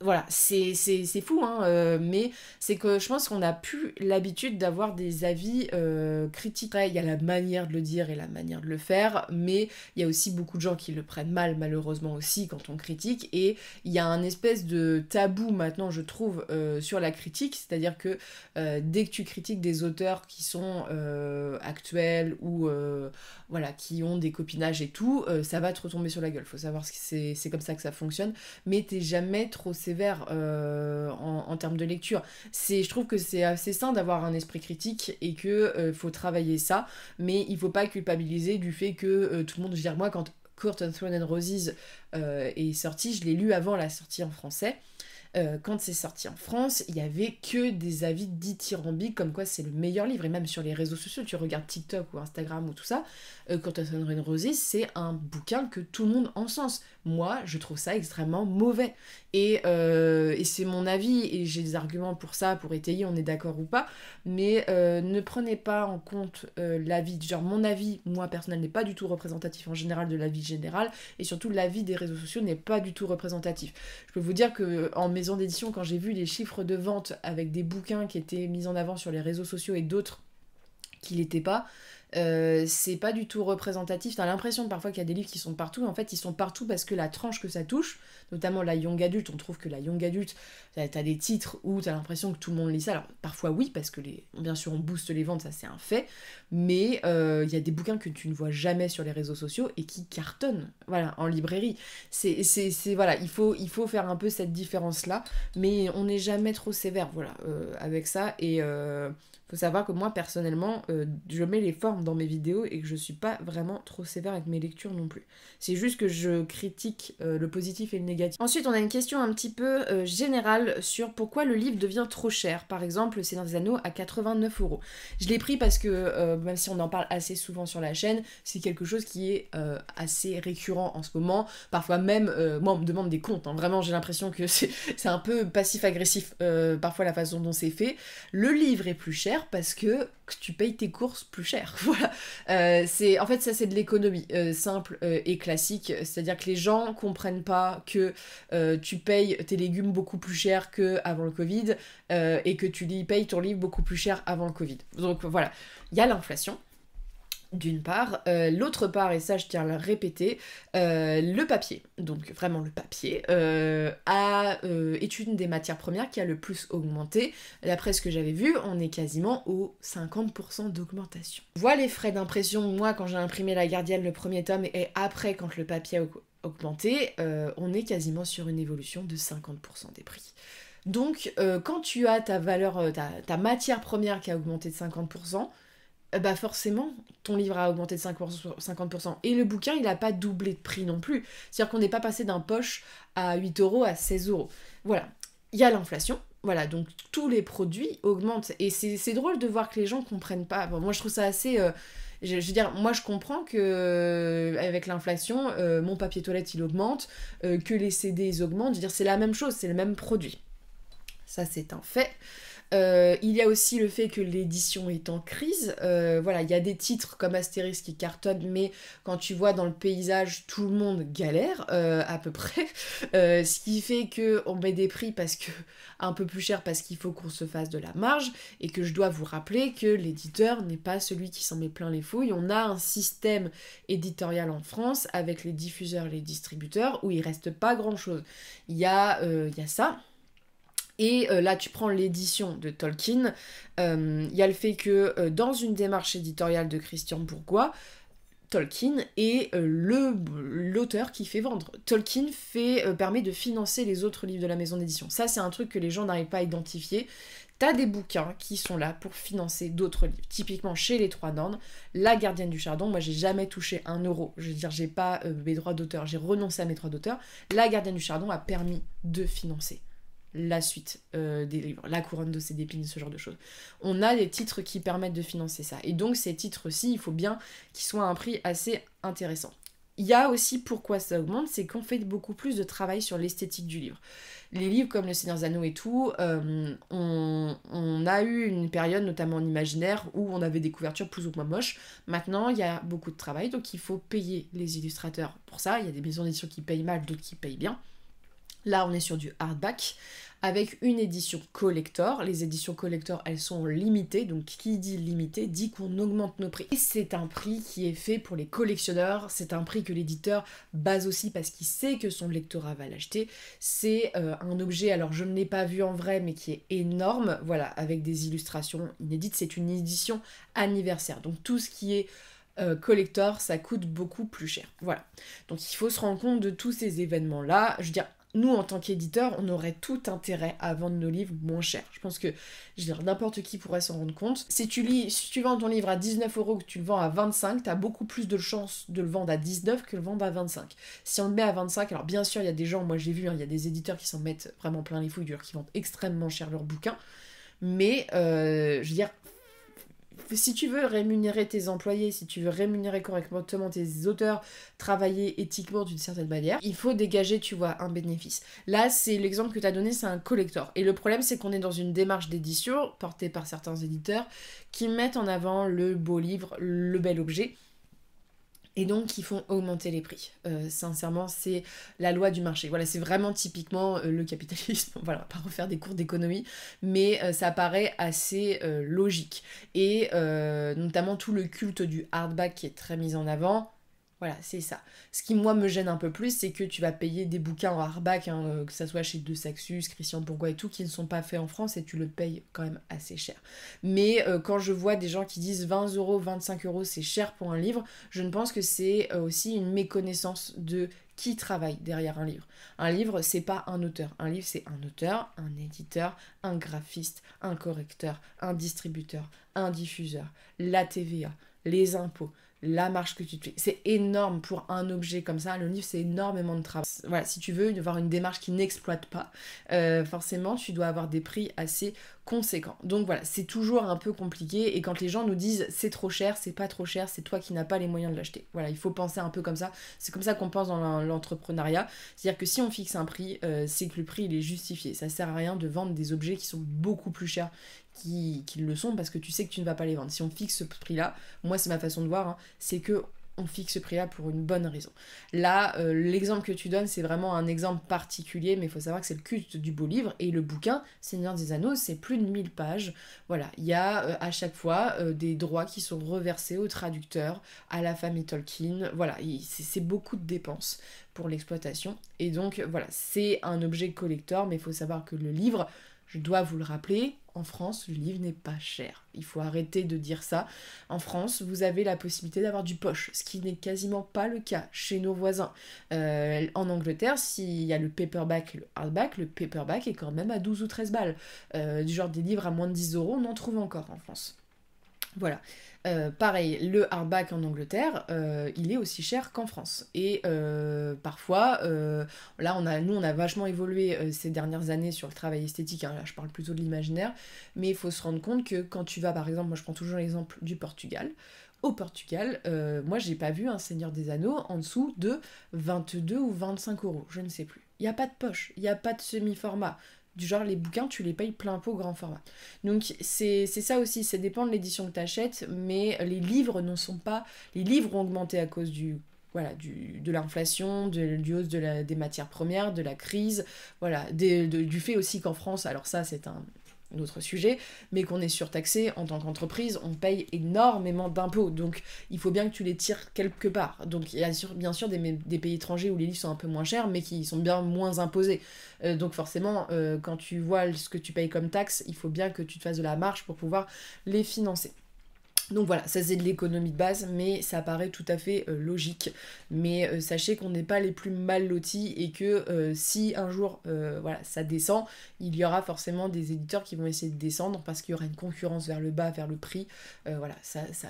voilà, c'est fou, hein, euh, mais c'est que je pense qu'on a plus l'habitude d'avoir des avis euh, critiques. Il y a la manière de le dire et la manière de le faire, mais il y a aussi beaucoup de gens qui le prennent mal, malheureusement aussi, quand on critique. Et il y a un espèce de tabou maintenant, je trouve, euh, sur la critique, c'est-à-dire que dès que tu critiques des auteurs qui sont actuels ou voilà, qui ont des copinages et tout, ça va te retomber sur la gueule. Faut savoir que c'est comme ça que ça fonctionne, mais t'es jamais trop sévère euh, en, termes de lecture. C'est, je trouve que c'est assez sain d'avoir un esprit critique et que euh, faut travailler ça, mais il faut pas culpabiliser du fait que euh, tout le monde, je veux dire, moi, quand Court and Throne and Roses est sorti, je l'ai lu avant la sortie en français. quand c'est sorti en France, il y avait que des avis dithyrambiques comme quoi c'est le meilleur livre. Et même sur les réseaux sociaux, tu regardes TikTok ou Instagram ou tout ça, Court and and Roses, c'est un bouquin que tout le monde encense. Moi, je trouve ça extrêmement mauvais. Euh, et, c'est mon avis, et j'ai des arguments pour ça, pour étayer, on est d'accord ou pas. Mais euh, ne prenez pas en compte euh, l'avis, genre mon avis, moi personnel, n'est pas du tout représentatif en général de l'avis général, et surtout l'avis des réseaux sociaux n'est pas du tout représentatif. Je peux vous dire que en maison d'édition, quand j'ai vu les chiffres de vente avec des bouquins qui étaient mis en avant sur les réseaux sociaux et d'autres qui l'étaient pas, euh, c'est pas du tout représentatif. T'as l'impression parfois qu'il y a des livres qui sont partout, en fait ils sont partout parce que la tranche que ça touche, notamment la young adulte, on trouve que la young adulte, t'as des titres où t'as l'impression que tout le monde lit ça. Alors parfois oui, parce que les, bien sûr on booste les ventes, ça c'est un fait, mais euh, il y a des bouquins que tu ne vois jamais sur les réseaux sociaux et qui cartonnent, voilà, en librairie. C'est, voilà, il faut, il faut faire un peu cette différence là, mais on n'est jamais trop sévère, voilà, euh, avec ça et faut savoir que moi personnellement, euh, je mets les formes dans mes vidéos et que je suis pas vraiment trop sévère avec mes lectures non plus. C'est juste que je critique euh, le positif et le négatif. Ensuite, on a une question un petit peu euh, générale sur pourquoi le livre devient trop cher. Par exemple, C'est dans des anneaux à 89 euros. Je l'ai pris parce que même si on en parle assez souvent sur la chaîne, c'est quelque chose qui est assez récurrent en ce moment. Parfois même, moi on me demande des comptes. Hein. Vraiment, j'ai l'impression que [laughs] c'est un peu passif-agressif parfois la façon dont c'est fait. Le livre est plus cher parce que tu payes tes courses plus cher. [laughs] Voilà. Euh, c'est en fait ça c'est de l'économie euh, simple euh, et classique, c'est-à-dire que les gens comprennent pas que tu payes tes légumes beaucoup plus cher que avant le Covid et que tu payes ton livre beaucoup plus cher avant le Covid. Donc voilà, il y a l'inflation d'une part. Euh, l'autre part, et ça je tiens à le répéter, euh, le papier, donc vraiment le papier, euh, est une des matières premières qui a le plus augmenté. D'après ce que j'avais vu, on est quasiment au 50% d'augmentation. Vois les frais d'impression, moi quand j'ai imprimé La Gardienne, le premier tome, et après quand le papier a augmenté, on est quasiment sur une évolution de 50% des prix. Donc quand tu as ta valeur, ta matière première qui a augmenté de 50%, euh, bah forcément, ton livre a augmenté de 50%. Et le bouquin, il n'a pas doublé de prix non plus. C'est-à-dire qu'on n'est pas passé d'un poche à 8 euros à 16 euros. Voilà. Il y a l'inflation. Voilà, donc tous les produits augmentent. Et c'est drôle de voir que les gens comprennent pas. moi, je trouve ça assez... Euh, je, veux dire, moi, je comprends que euh, avec l'inflation, mon papier toilette, il augmente, que les CD, ils augmentent. Je veux dire, c'est la même chose, c'est le même produit. Ça, c'est un fait. Euh, il y a aussi le fait que l'édition est en crise. Euh, voilà, il y a des titres comme Astérix qui cartonnent, mais quand tu vois dans le paysage, tout le monde galère euh, à peu près. [laughs] ce qui fait que on met des prix parce que [laughs] un peu plus cher parce qu'il faut qu'on se fasse de la marge et que je dois vous rappeler que l'éditeur n'est pas celui qui s'en met plein les fouilles. On a un système éditorial en France avec les diffuseurs, les distributeurs où il reste pas grand chose. il y a ça. Et euh, là, tu prends l'édition de Tolkien. Il euh, y a le fait que euh, dans une démarche éditoriale de Christian Bourgois, Tolkien est le l'auteur qui fait vendre. Tolkien fait, permet de financer les autres livres de la maison d'édition. Ça, c'est un truc que les gens n'arrivent pas à identifier. T'as des bouquins qui sont là pour financer d'autres livres. Typiquement chez les Trois Nornes, La Gardienne du Chardon, moi j'ai jamais touché un euro. Je veux dire, j'ai pas mes droits d'auteur, j'ai renoncé à mes droits d'auteur. La Gardienne du Chardon a permis de financer la suite euh, des livres, la couronne de d'épines, ce genre de choses. On a des titres qui permettent de financer ça. Et donc ces titres-ci, il faut bien qu'ils soient à un prix assez intéressant. Il y a aussi pourquoi ça augmente, c'est qu'on fait beaucoup plus de travail sur l'esthétique du livre. Les livres comme Le Seigneur Zano et tout, euh, on, on, a eu une période, notamment en imaginaire, où on avait des couvertures plus ou moins moches. Maintenant, il y a beaucoup de travail, donc il faut payer les illustrateurs pour ça. Il y a des maisons d'édition qui payent mal, d'autres qui payent bien. Là, on est sur du hardback avec une édition collector. Les éditions collector, elles sont limitées, donc qui dit limité dit qu'on augmente nos prix. Et c'est un prix qui est fait pour les collectionneurs, c'est un prix que l'éditeur base aussi parce qu'il sait que son lectorat va l'acheter. C'est euh, un objet, alors je ne l'ai pas vu en vrai, mais qui est énorme, voilà, avec des illustrations inédites. C'est une édition anniversaire, donc tout ce qui est euh, collector, ça coûte beaucoup plus cher. Voilà. Donc il faut se rendre compte de tous ces événements-là. Je veux dire, nous, en tant qu'éditeurs, on aurait tout intérêt à vendre nos livres moins cher. Je pense que, je veux dire, n'importe qui pourrait s'en rendre compte. Si tu lis, si tu vends ton livre à 19 euros que tu le vends à 25, as beaucoup plus de chances de le vendre à 19 que de le vendre à 25. Si on le met à 25, alors bien sûr, il y a des gens, moi j'ai vu, hein, il y a des éditeurs qui s'en mettent vraiment plein les fouilles, qui vendent extrêmement cher leurs bouquins. Mais, euh, je veux dire, si tu veux rémunérer tes employés, si tu veux rémunérer correctement tes auteurs, travailler éthiquement d'une certaine manière, il faut dégager, tu vois, un bénéfice. Là, c'est l'exemple que tu as donné, c'est un collector. Et le problème, c'est qu'on est dans une démarche d'édition portée par certains éditeurs qui mettent en avant le beau livre, le bel objet et donc qui font augmenter les prix. Euh, sincèrement, c'est la loi du marché. Voilà, c'est vraiment typiquement euh, le capitalisme. [laughs] voilà, pas refaire des cours d'économie, mais euh, ça paraît assez logique. Et notamment tout le culte du hardback qui est très mis en avant voilà, c'est ça. Ce qui, moi, me gêne un peu plus, c'est que tu vas payer des bouquins en hardback, hein, euh, que ça soit chez De Saxus, Christian Bourgois et tout, qui ne sont pas faits en France et tu le payes quand même assez cher. Mais euh, quand je vois des gens qui disent 20 euros, 25 euros, c'est cher pour un livre, je ne pense que c'est euh, aussi une méconnaissance de qui travaille derrière un livre. Un livre, c'est pas un auteur. Un livre, c'est un auteur, un éditeur, un graphiste, un correcteur, un distributeur, un diffuseur, la TVA, les impôts la marche que tu te fais. C'est énorme pour un objet comme ça. Le livre, c'est énormément de travail. Voilà, si tu veux avoir une démarche qui n'exploite pas, euh, forcément, tu dois avoir des prix assez conséquent. Donc voilà, c'est toujours un peu compliqué et quand les gens nous disent c'est trop cher, c'est pas trop cher, c'est toi qui n'as pas les moyens de l'acheter. Voilà, il faut penser un peu comme ça. C'est comme ça qu'on pense dans l'entrepreneuriat. C'est-à-dire que si on fixe un prix, euh, c'est que le prix il est justifié. Ça sert à rien de vendre des objets qui sont beaucoup plus chers qu'ils le sont parce que tu sais que tu ne vas pas les vendre. Si on fixe ce prix-là, moi c'est ma façon de voir, hein, c'est que on fixe ce prix-là pour une bonne raison. Là, euh, l'exemple que tu donnes, c'est vraiment un exemple particulier, mais il faut savoir que c'est le culte du beau livre. Et le bouquin, Seigneur des Anneaux, c'est plus de 1000 pages. Voilà, il y a euh, à chaque fois euh, des droits qui sont reversés au traducteur, à la famille Tolkien. Voilà, c'est beaucoup de dépenses pour l'exploitation. Et donc, voilà, c'est un objet collector, mais il faut savoir que le livre, je dois vous le rappeler, en France, le livre n'est pas cher. Il faut arrêter de dire ça. En France, vous avez la possibilité d'avoir du poche, ce qui n'est quasiment pas le cas chez nos voisins. Euh, en Angleterre, s'il y a le paperback et le hardback, le paperback est quand même à 12 ou 13 balles. Euh, du genre des livres à moins de 10 euros, on en trouve encore en France. Voilà. Euh, pareil, le hardback en Angleterre, euh, il est aussi cher qu'en France. Et euh, parfois, là, on a, nous, on a vachement évolué ces dernières années sur le travail esthétique. Hein, là, je parle plutôt de l'imaginaire. Mais il faut se rendre compte que quand tu vas, par exemple, moi, je prends toujours l'exemple du Portugal. Au Portugal, moi, j'ai pas vu un Seigneur des Anneaux en dessous de 22 ou 25 euros. Je ne sais plus. Il n'y a pas de poche, il n'y a pas de semi-format du genre les bouquins, tu les payes plein pot grand format. Donc c'est ça aussi, ça dépend de l'édition que tu achètes, mais les livres n'en sont pas... Les livres ont augmenté à cause du voilà, du, de l'inflation, du hausse de la, des matières premières, de la crise, voilà, du fait aussi qu'en France, alors ça c'est un, d'autres sujet, mais qu'on est surtaxé en tant qu'entreprise, on paye énormément d'impôts, donc il faut bien que tu les tires quelque part. Donc il y a bien sûr des, pays étrangers où les livres sont un peu moins chers, mais qui sont bien moins imposés. Euh, donc forcément, euh, quand tu vois ce que tu payes comme taxe, il faut bien que tu te fasses de la marge pour pouvoir les financer. Donc voilà, ça c'est de l'économie de base, mais ça paraît tout à fait euh, logique. Mais euh, sachez qu'on n'est pas les plus mal lotis et que euh, si un jour voilà, ça descend, il y aura forcément des éditeurs qui vont essayer de descendre parce qu'il y aura une concurrence vers le bas, vers le prix. voilà, ça, ça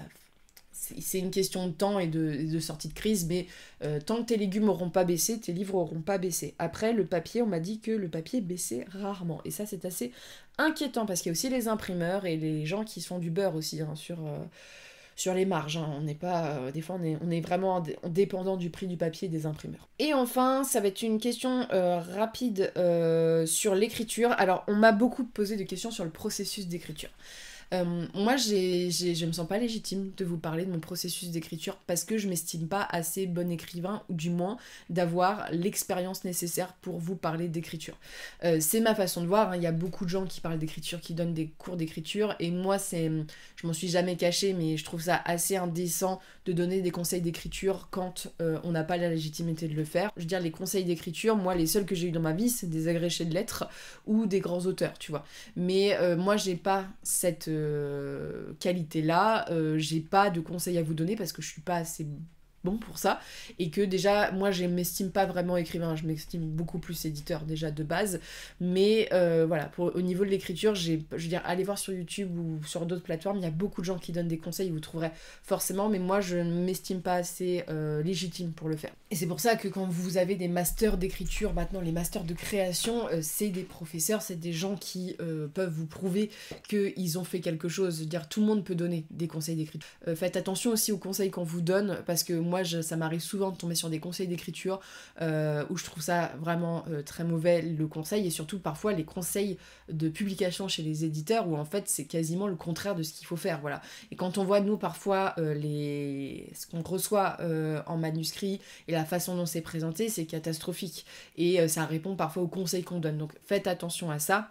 c'est une question de temps et de, sortie de crise, mais euh, tant que tes légumes n'auront pas baissé, tes livres n'auront pas baissé. Après, le papier, on m'a dit que le papier baissait rarement. Et ça, c'est assez inquiétant parce qu'il y a aussi les imprimeurs et les gens qui font du beurre aussi hein, euh, sur, les marges. Hein. On n'est pas. Euh, des fois, on est, vraiment dépendant du prix du papier des imprimeurs. Et enfin, ça va être une question rapide sur l'écriture. Alors, on m'a beaucoup posé de questions sur le processus d'écriture. Euh, moi, je me sens pas légitime de vous parler de mon processus d'écriture parce que je m'estime pas assez bon écrivain, ou du moins d'avoir l'expérience nécessaire pour vous parler d'écriture. Euh, c'est ma façon de voir, hein. il y a beaucoup de gens qui parlent d'écriture, qui donnent des cours d'écriture, et moi, c'est, je m'en suis jamais cachée, mais je trouve ça assez indécent de donner des conseils d'écriture quand euh, on n'a pas la légitimité de le faire. Je veux dire, les conseils d'écriture, moi, les seuls que j'ai eu dans ma vie, c'est des agrégés de lettres ou des grands auteurs, tu vois. Mais moi, j'ai pas cette euh, qualité-là, euh, j'ai pas de conseils à vous donner parce que je suis pas assez pour ça. Et que déjà, moi, je m'estime pas vraiment écrivain, je m'estime beaucoup plus éditeur déjà de base. Mais euh, voilà, pour, au niveau de l'écriture, j'ai, je veux dire, allez voir sur YouTube ou sur d'autres plateformes, il y a beaucoup de gens qui donnent des conseils, vous trouverez forcément, mais moi, je ne m'estime pas assez euh, légitime pour le faire. Et c'est pour ça que quand vous avez des masters d'écriture, maintenant les masters de création, euh, c'est des professeurs, c'est des gens qui peuvent vous prouver qu'ils ont fait quelque chose. Je veux dire, tout le monde peut donner des conseils d'écriture. faites attention aussi aux conseils qu'on vous donne, parce que moi, ça m'arrive souvent de tomber sur des conseils d'écriture euh, où je trouve ça vraiment euh, très mauvais, le conseil, et surtout parfois les conseils de publication chez les éditeurs où en fait c'est quasiment le contraire de ce qu'il faut faire. Voilà. Et quand on voit, nous, parfois, euh, les... ce qu'on reçoit en manuscrit et la façon dont c'est présenté, c'est catastrophique. Et ça répond parfois aux conseils qu'on donne. Donc faites attention à ça.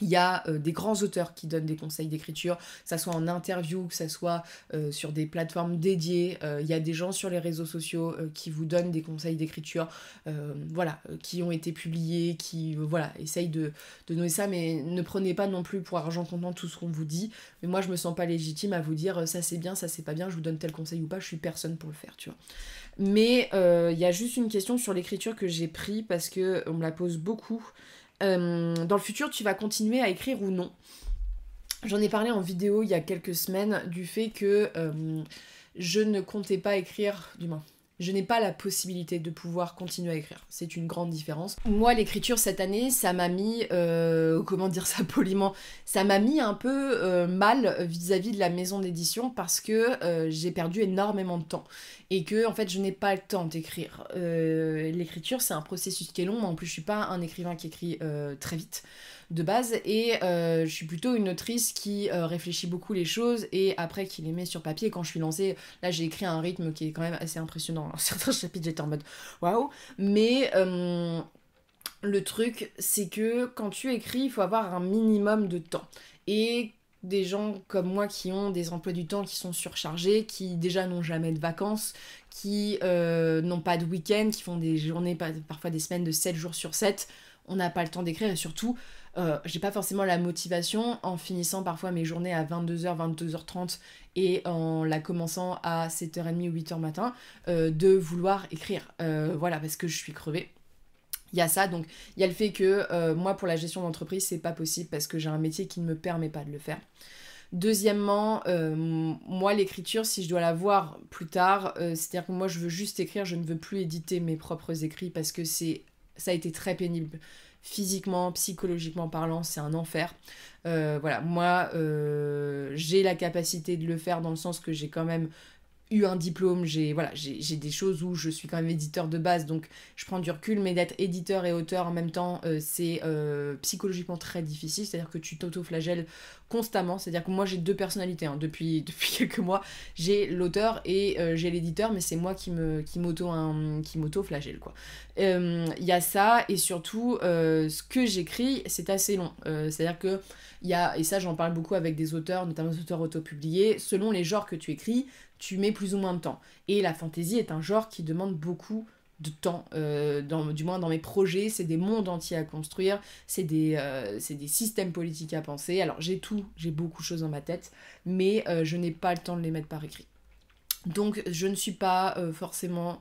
Il y a euh, des grands auteurs qui donnent des conseils d'écriture, que ça soit en interview, que ce soit euh, sur des plateformes dédiées. Euh, il y a des gens sur les réseaux sociaux qui vous donnent des conseils d'écriture, voilà, qui ont été publiés, qui, voilà, essayent de, de nouer ça, mais ne prenez pas non plus pour argent comptant tout ce qu'on vous dit. Mais moi, je me sens pas légitime à vous dire ça c'est bien, ça c'est pas bien, je vous donne tel conseil ou pas, je suis personne pour le faire, tu vois. Mais il y a juste une question sur l'écriture que j'ai pris parce que on me la pose beaucoup. Euh, dans le futur, tu vas continuer à écrire ou non. J'en ai parlé en vidéo il y a quelques semaines du fait que euh, je ne comptais pas écrire, du moins, je n'ai pas la possibilité de pouvoir continuer à écrire. C'est une grande différence. Moi, l'écriture cette année, ça m'a mis, euh, comment dire ça poliment, ça m'a mis un peu euh, mal vis-à-vis de la maison d'édition parce que euh, j'ai perdu énormément de temps et que en fait, je n'ai pas le temps d'écrire. l'écriture, c'est un processus qui est long. mais en plus, je suis pas un écrivain qui écrit très vite de base et euh, je suis plutôt une autrice qui euh, réfléchit beaucoup les choses et après qui les met sur papier quand je suis lancée là j'ai écrit un rythme qui est quand même assez impressionnant [laughs] certains chapitres j'étais en mode waouh mais euh, le truc c'est que quand tu écris il faut avoir un minimum de temps et des gens comme moi qui ont des emplois du temps qui sont surchargés, qui déjà n'ont jamais de vacances, qui n'ont pas de week-end, qui font des journées, parfois des semaines de 7 jours sur 7, on n'a pas le temps d'écrire et surtout, euh, j'ai pas forcément la motivation en finissant parfois mes journées à 22h, 22h30 et en la commençant à 7h30 ou 8h matin euh, de vouloir écrire. Euh, voilà, parce que je suis crevée. Il y a ça, donc il y a le fait que moi pour la gestion d'entreprise c'est pas possible parce que j'ai un métier qui ne me permet pas de le faire. Deuxièmement, moi, l'écriture, si je dois la voir plus tard, c'est-à-dire que moi, je veux juste écrire, je ne veux plus éditer mes propres écrits parce que ça a été très pénible physiquement, psychologiquement parlant, c'est un enfer. Euh, voilà, moi, euh, j'ai la capacité de le faire dans le sens que j'ai quand même eu un diplôme, j'ai voilà, j'ai des choses où je suis quand même éditeur de base, donc je prends du recul, mais d'être éditeur et auteur en même temps, euh, c'est psychologiquement très difficile, c'est-à-dire que tu t'autoflagelles constamment. C'est-à-dire que moi j'ai deux personnalités hein. depuis, [laughs] depuis quelques mois. J'ai l'auteur et euh, j'ai l'éditeur, mais c'est moi qui m'auto hein, qui flagelle quoi. Euh, il y a ça et surtout euh, ce que j'écris c'est assez long. C'est-à-dire que il y a et ça j'en parle beaucoup avec des auteurs, notamment des auteurs auto-publiés. Selon les genres que tu écris, tu mets plus ou moins de temps. Et la fantaisie est un genre qui demande beaucoup de temps, euh, dans, du moins dans mes projets, c'est des mondes entiers à construire, euh, c'est des, systèmes politiques à penser. Alors j'ai tout, j'ai beaucoup de choses dans ma tête, mais euh, je n'ai pas le temps de les mettre par écrit. Donc je ne suis pas forcément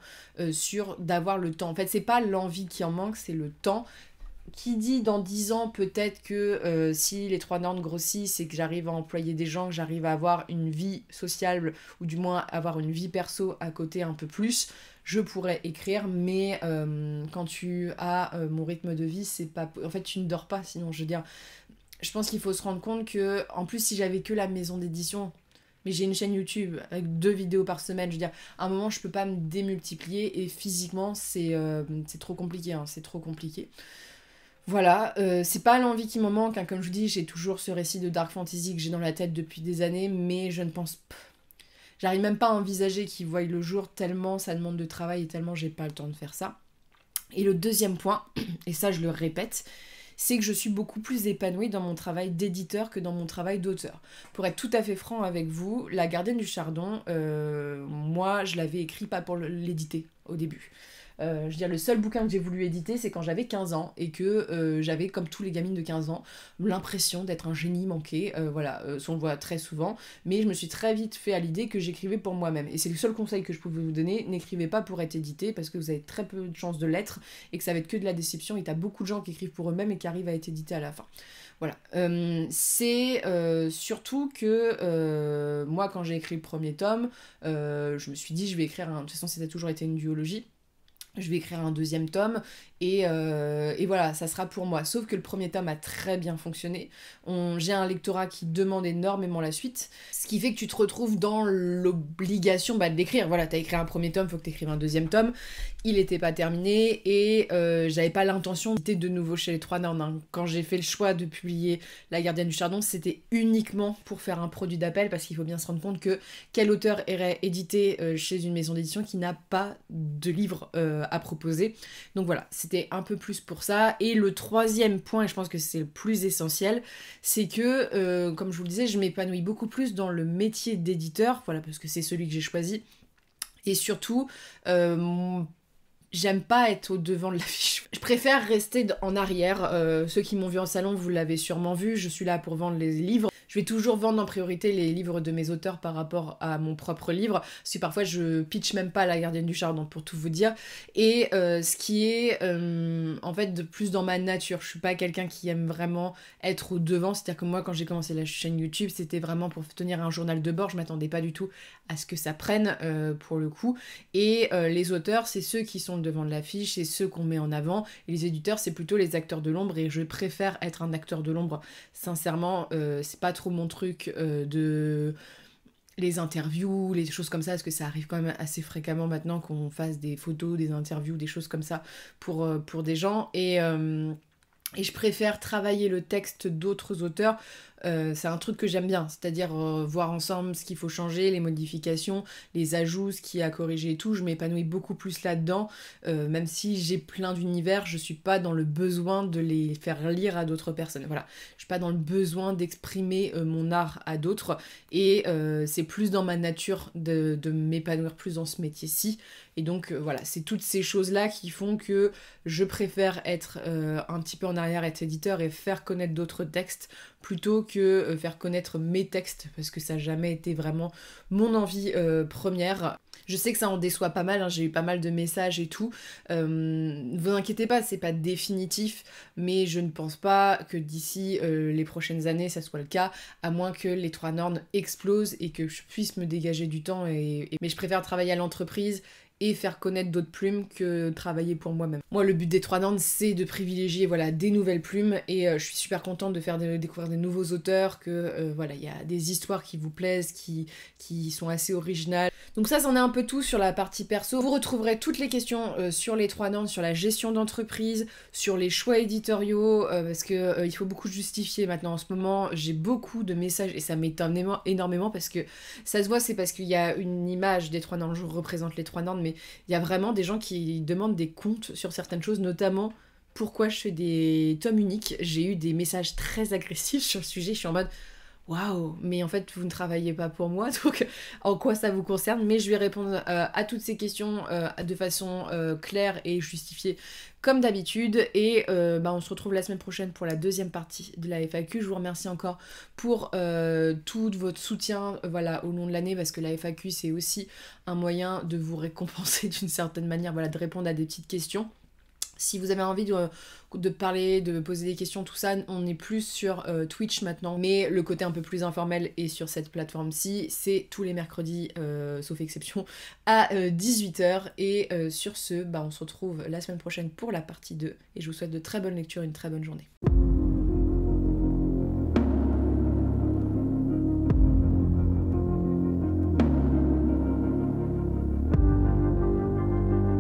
sûre d'avoir le temps. En fait, c'est pas l'envie qui en manque, c'est le temps qui dit dans dix ans peut-être que si les trois normes grossissent et que j'arrive à employer des gens, que j'arrive à avoir une vie sociable ou du moins avoir une vie perso à côté un peu plus, je pourrais écrire, mais euh, quand tu as euh, mon rythme de vie, c'est pas. En fait, tu ne dors pas, sinon, je veux dire. Je pense qu'il faut se rendre compte que, en plus, si j'avais que la maison d'édition, mais j'ai une chaîne YouTube avec deux vidéos par semaine, je veux dire, à un moment, je peux pas me démultiplier et physiquement, c'est euh, trop compliqué, hein, c'est trop compliqué. Voilà, c'est pas l'envie qui me manque, hein. comme je vous dis, j'ai toujours ce récit de dark fantasy que j'ai dans la tête depuis des années, mais je ne pense pas... J'arrive même pas à envisager qu'ils voient le jour tellement ça demande de travail et tellement j'ai pas le temps de faire ça. Et le deuxième point, [clears throat] et ça je le répète, c'est que je suis beaucoup plus épanouie dans mon travail d'éditeur que dans mon travail d'auteur. Pour être tout à fait franc avec vous, La Gardienne du Chardon, euh, moi je l'avais écrit pas pour l'éditer au début. Euh, je veux dire, le seul bouquin que j'ai voulu éditer, c'est quand j'avais 15 ans et que euh, j'avais, comme tous les gamines de 15 ans, l'impression d'être un génie manqué. Euh, voilà, ça on le voit très souvent, mais je me suis très vite fait à l'idée que j'écrivais pour moi-même. Et c'est le seul conseil que je pouvais vous donner n'écrivez pas pour être édité parce que vous avez très peu de chances de l'être et que ça va être que de la déception. Et t'as beaucoup de gens qui écrivent pour eux-mêmes et qui arrivent à être édités à la fin. Voilà. c'est surtout que moi, quand j'ai écrit le premier tome, je me suis dit, je vais écrire. Un... De toute façon, c'était toujours été une duologie je vais écrire un deuxième tome euh, et, voilà, ça sera pour moi. Sauf que le premier tome a très bien fonctionné. J'ai un lectorat qui demande énormément la suite, ce qui fait que tu te retrouves dans l'obligation d'écrire. Bah, de décrire. Voilà, t'as écrit un premier tome, faut que t'écrives un deuxième tome. Il n'était pas terminé et euh, j'avais pas l'intention d'être de nouveau chez les Trois normes. Hein. Quand j'ai fait le choix de publier La Gardienne du Chardon, c'était uniquement pour faire un produit d'appel parce qu'il faut bien se rendre compte que quel auteur irait édité euh, chez une maison d'édition qui n'a pas de livre à proposer. Donc voilà, c'était un peu plus pour ça. Et le troisième point, et je pense que c'est le plus essentiel, c'est que, euh, comme je vous le disais, je m'épanouis beaucoup plus dans le métier d'éditeur, voilà, parce que c'est celui que j'ai choisi. Et surtout, euh, j'aime pas être au devant de l'affiche. Je préfère rester en arrière. Euh, ceux qui m'ont vu en salon, vous l'avez sûrement vu, je suis là pour vendre les livres. Je vais toujours vendre en priorité les livres de mes auteurs par rapport à mon propre livre, parce que parfois je pitch même pas la gardienne du chardon pour tout vous dire. Et euh, ce qui est euh, en fait de plus dans ma nature, je suis pas quelqu'un qui aime vraiment être au devant. C'est-à-dire que moi, quand j'ai commencé la chaîne YouTube, c'était vraiment pour tenir un journal de bord. Je m'attendais pas du tout à ce que ça prenne pour le coup. Et les auteurs, c'est ceux qui sont devant de l'affiche, et ceux qu'on met en avant. Et les éditeurs, c'est plutôt les acteurs de l'ombre. Et je préfère être un acteur de l'ombre. Sincèrement, euh, c'est pas trop mon truc euh, de les interviews, les choses comme ça, parce que ça arrive quand même assez fréquemment maintenant qu'on fasse des photos, des interviews, des choses comme ça pour, euh, pour des gens. Et, et je préfère travailler le texte d'autres auteurs euh, c'est un truc que j'aime bien, c'est-à-dire euh, voir ensemble ce qu'il faut changer, les modifications, les ajouts, ce qui a corrigé et tout. Je m'épanouis beaucoup plus là-dedans, euh, même si j'ai plein d'univers, je suis pas dans le besoin de les faire lire à d'autres personnes. Voilà, je suis pas dans le besoin d'exprimer mon art à d'autres, et c'est plus dans ma nature de m'épanouir plus dans ce métier-ci. Et donc voilà, c'est toutes ces choses-là qui font que je préfère être un petit peu en arrière, être éditeur et faire connaître d'autres textes plutôt que euh, faire connaître mes textes parce que ça n'a jamais été vraiment mon envie euh, première. Je sais que ça en déçoit pas mal, hein, j'ai eu pas mal de messages et tout. Ne euh, vous inquiétez pas, c'est pas définitif, mais je ne pense pas que d'ici les prochaines années ça soit le cas, à moins que les trois normes explosent et que je puisse me dégager du temps. et... Mais je préfère travailler à l'entreprise et faire connaître d'autres plumes que travailler pour moi-même. Moi, le but des Trois Nantes, c'est de privilégier voilà, des nouvelles plumes et euh, je suis super contente de faire découvrir des nouveaux auteurs, que euh, voilà, il y a des histoires qui vous plaisent, qui, qui sont assez originales. Donc ça, c'en est un peu tout sur la partie perso. Vous retrouverez toutes les questions euh, sur les Trois Nantes, sur la gestion d'entreprise, sur les choix éditoriaux, parce que il faut beaucoup justifier maintenant. En ce moment, j'ai beaucoup de messages et ça m'étonne énormément parce que ça se voit, c'est parce qu'il y a une image des Trois Nantes. Je représente les Trois Nantes mais il y a vraiment des gens qui demandent des comptes sur certaines choses, notamment pourquoi je fais des tomes uniques. J'ai eu des messages très agressifs sur le sujet. Je suis en mode Waouh, mais en fait, vous ne travaillez pas pour moi, [laughs] donc en quoi ça vous concerne Mais je vais répondre euh, à toutes ces questions euh, de façon euh, claire et justifiée, comme d'habitude. Et bah, on se retrouve la semaine prochaine pour la deuxième partie de la FAQ. Je vous remercie encore pour tout votre soutien voilà, au long de l'année, parce que la FAQ, c'est aussi un moyen de vous récompenser [laughs] d'une certaine manière, voilà, de répondre à des petites questions. Si vous avez envie euh, de, parler, de poser des questions, tout ça, on est plus sur euh, Twitch maintenant. Mais le côté un peu plus informel est sur cette plateforme-ci. C'est tous les mercredis, euh, sauf exception, [laughs] à 18h. Et sur ce, bah, on se retrouve la semaine prochaine pour la partie 2. Et je vous souhaite de très bonnes lectures, et une très bonne journée.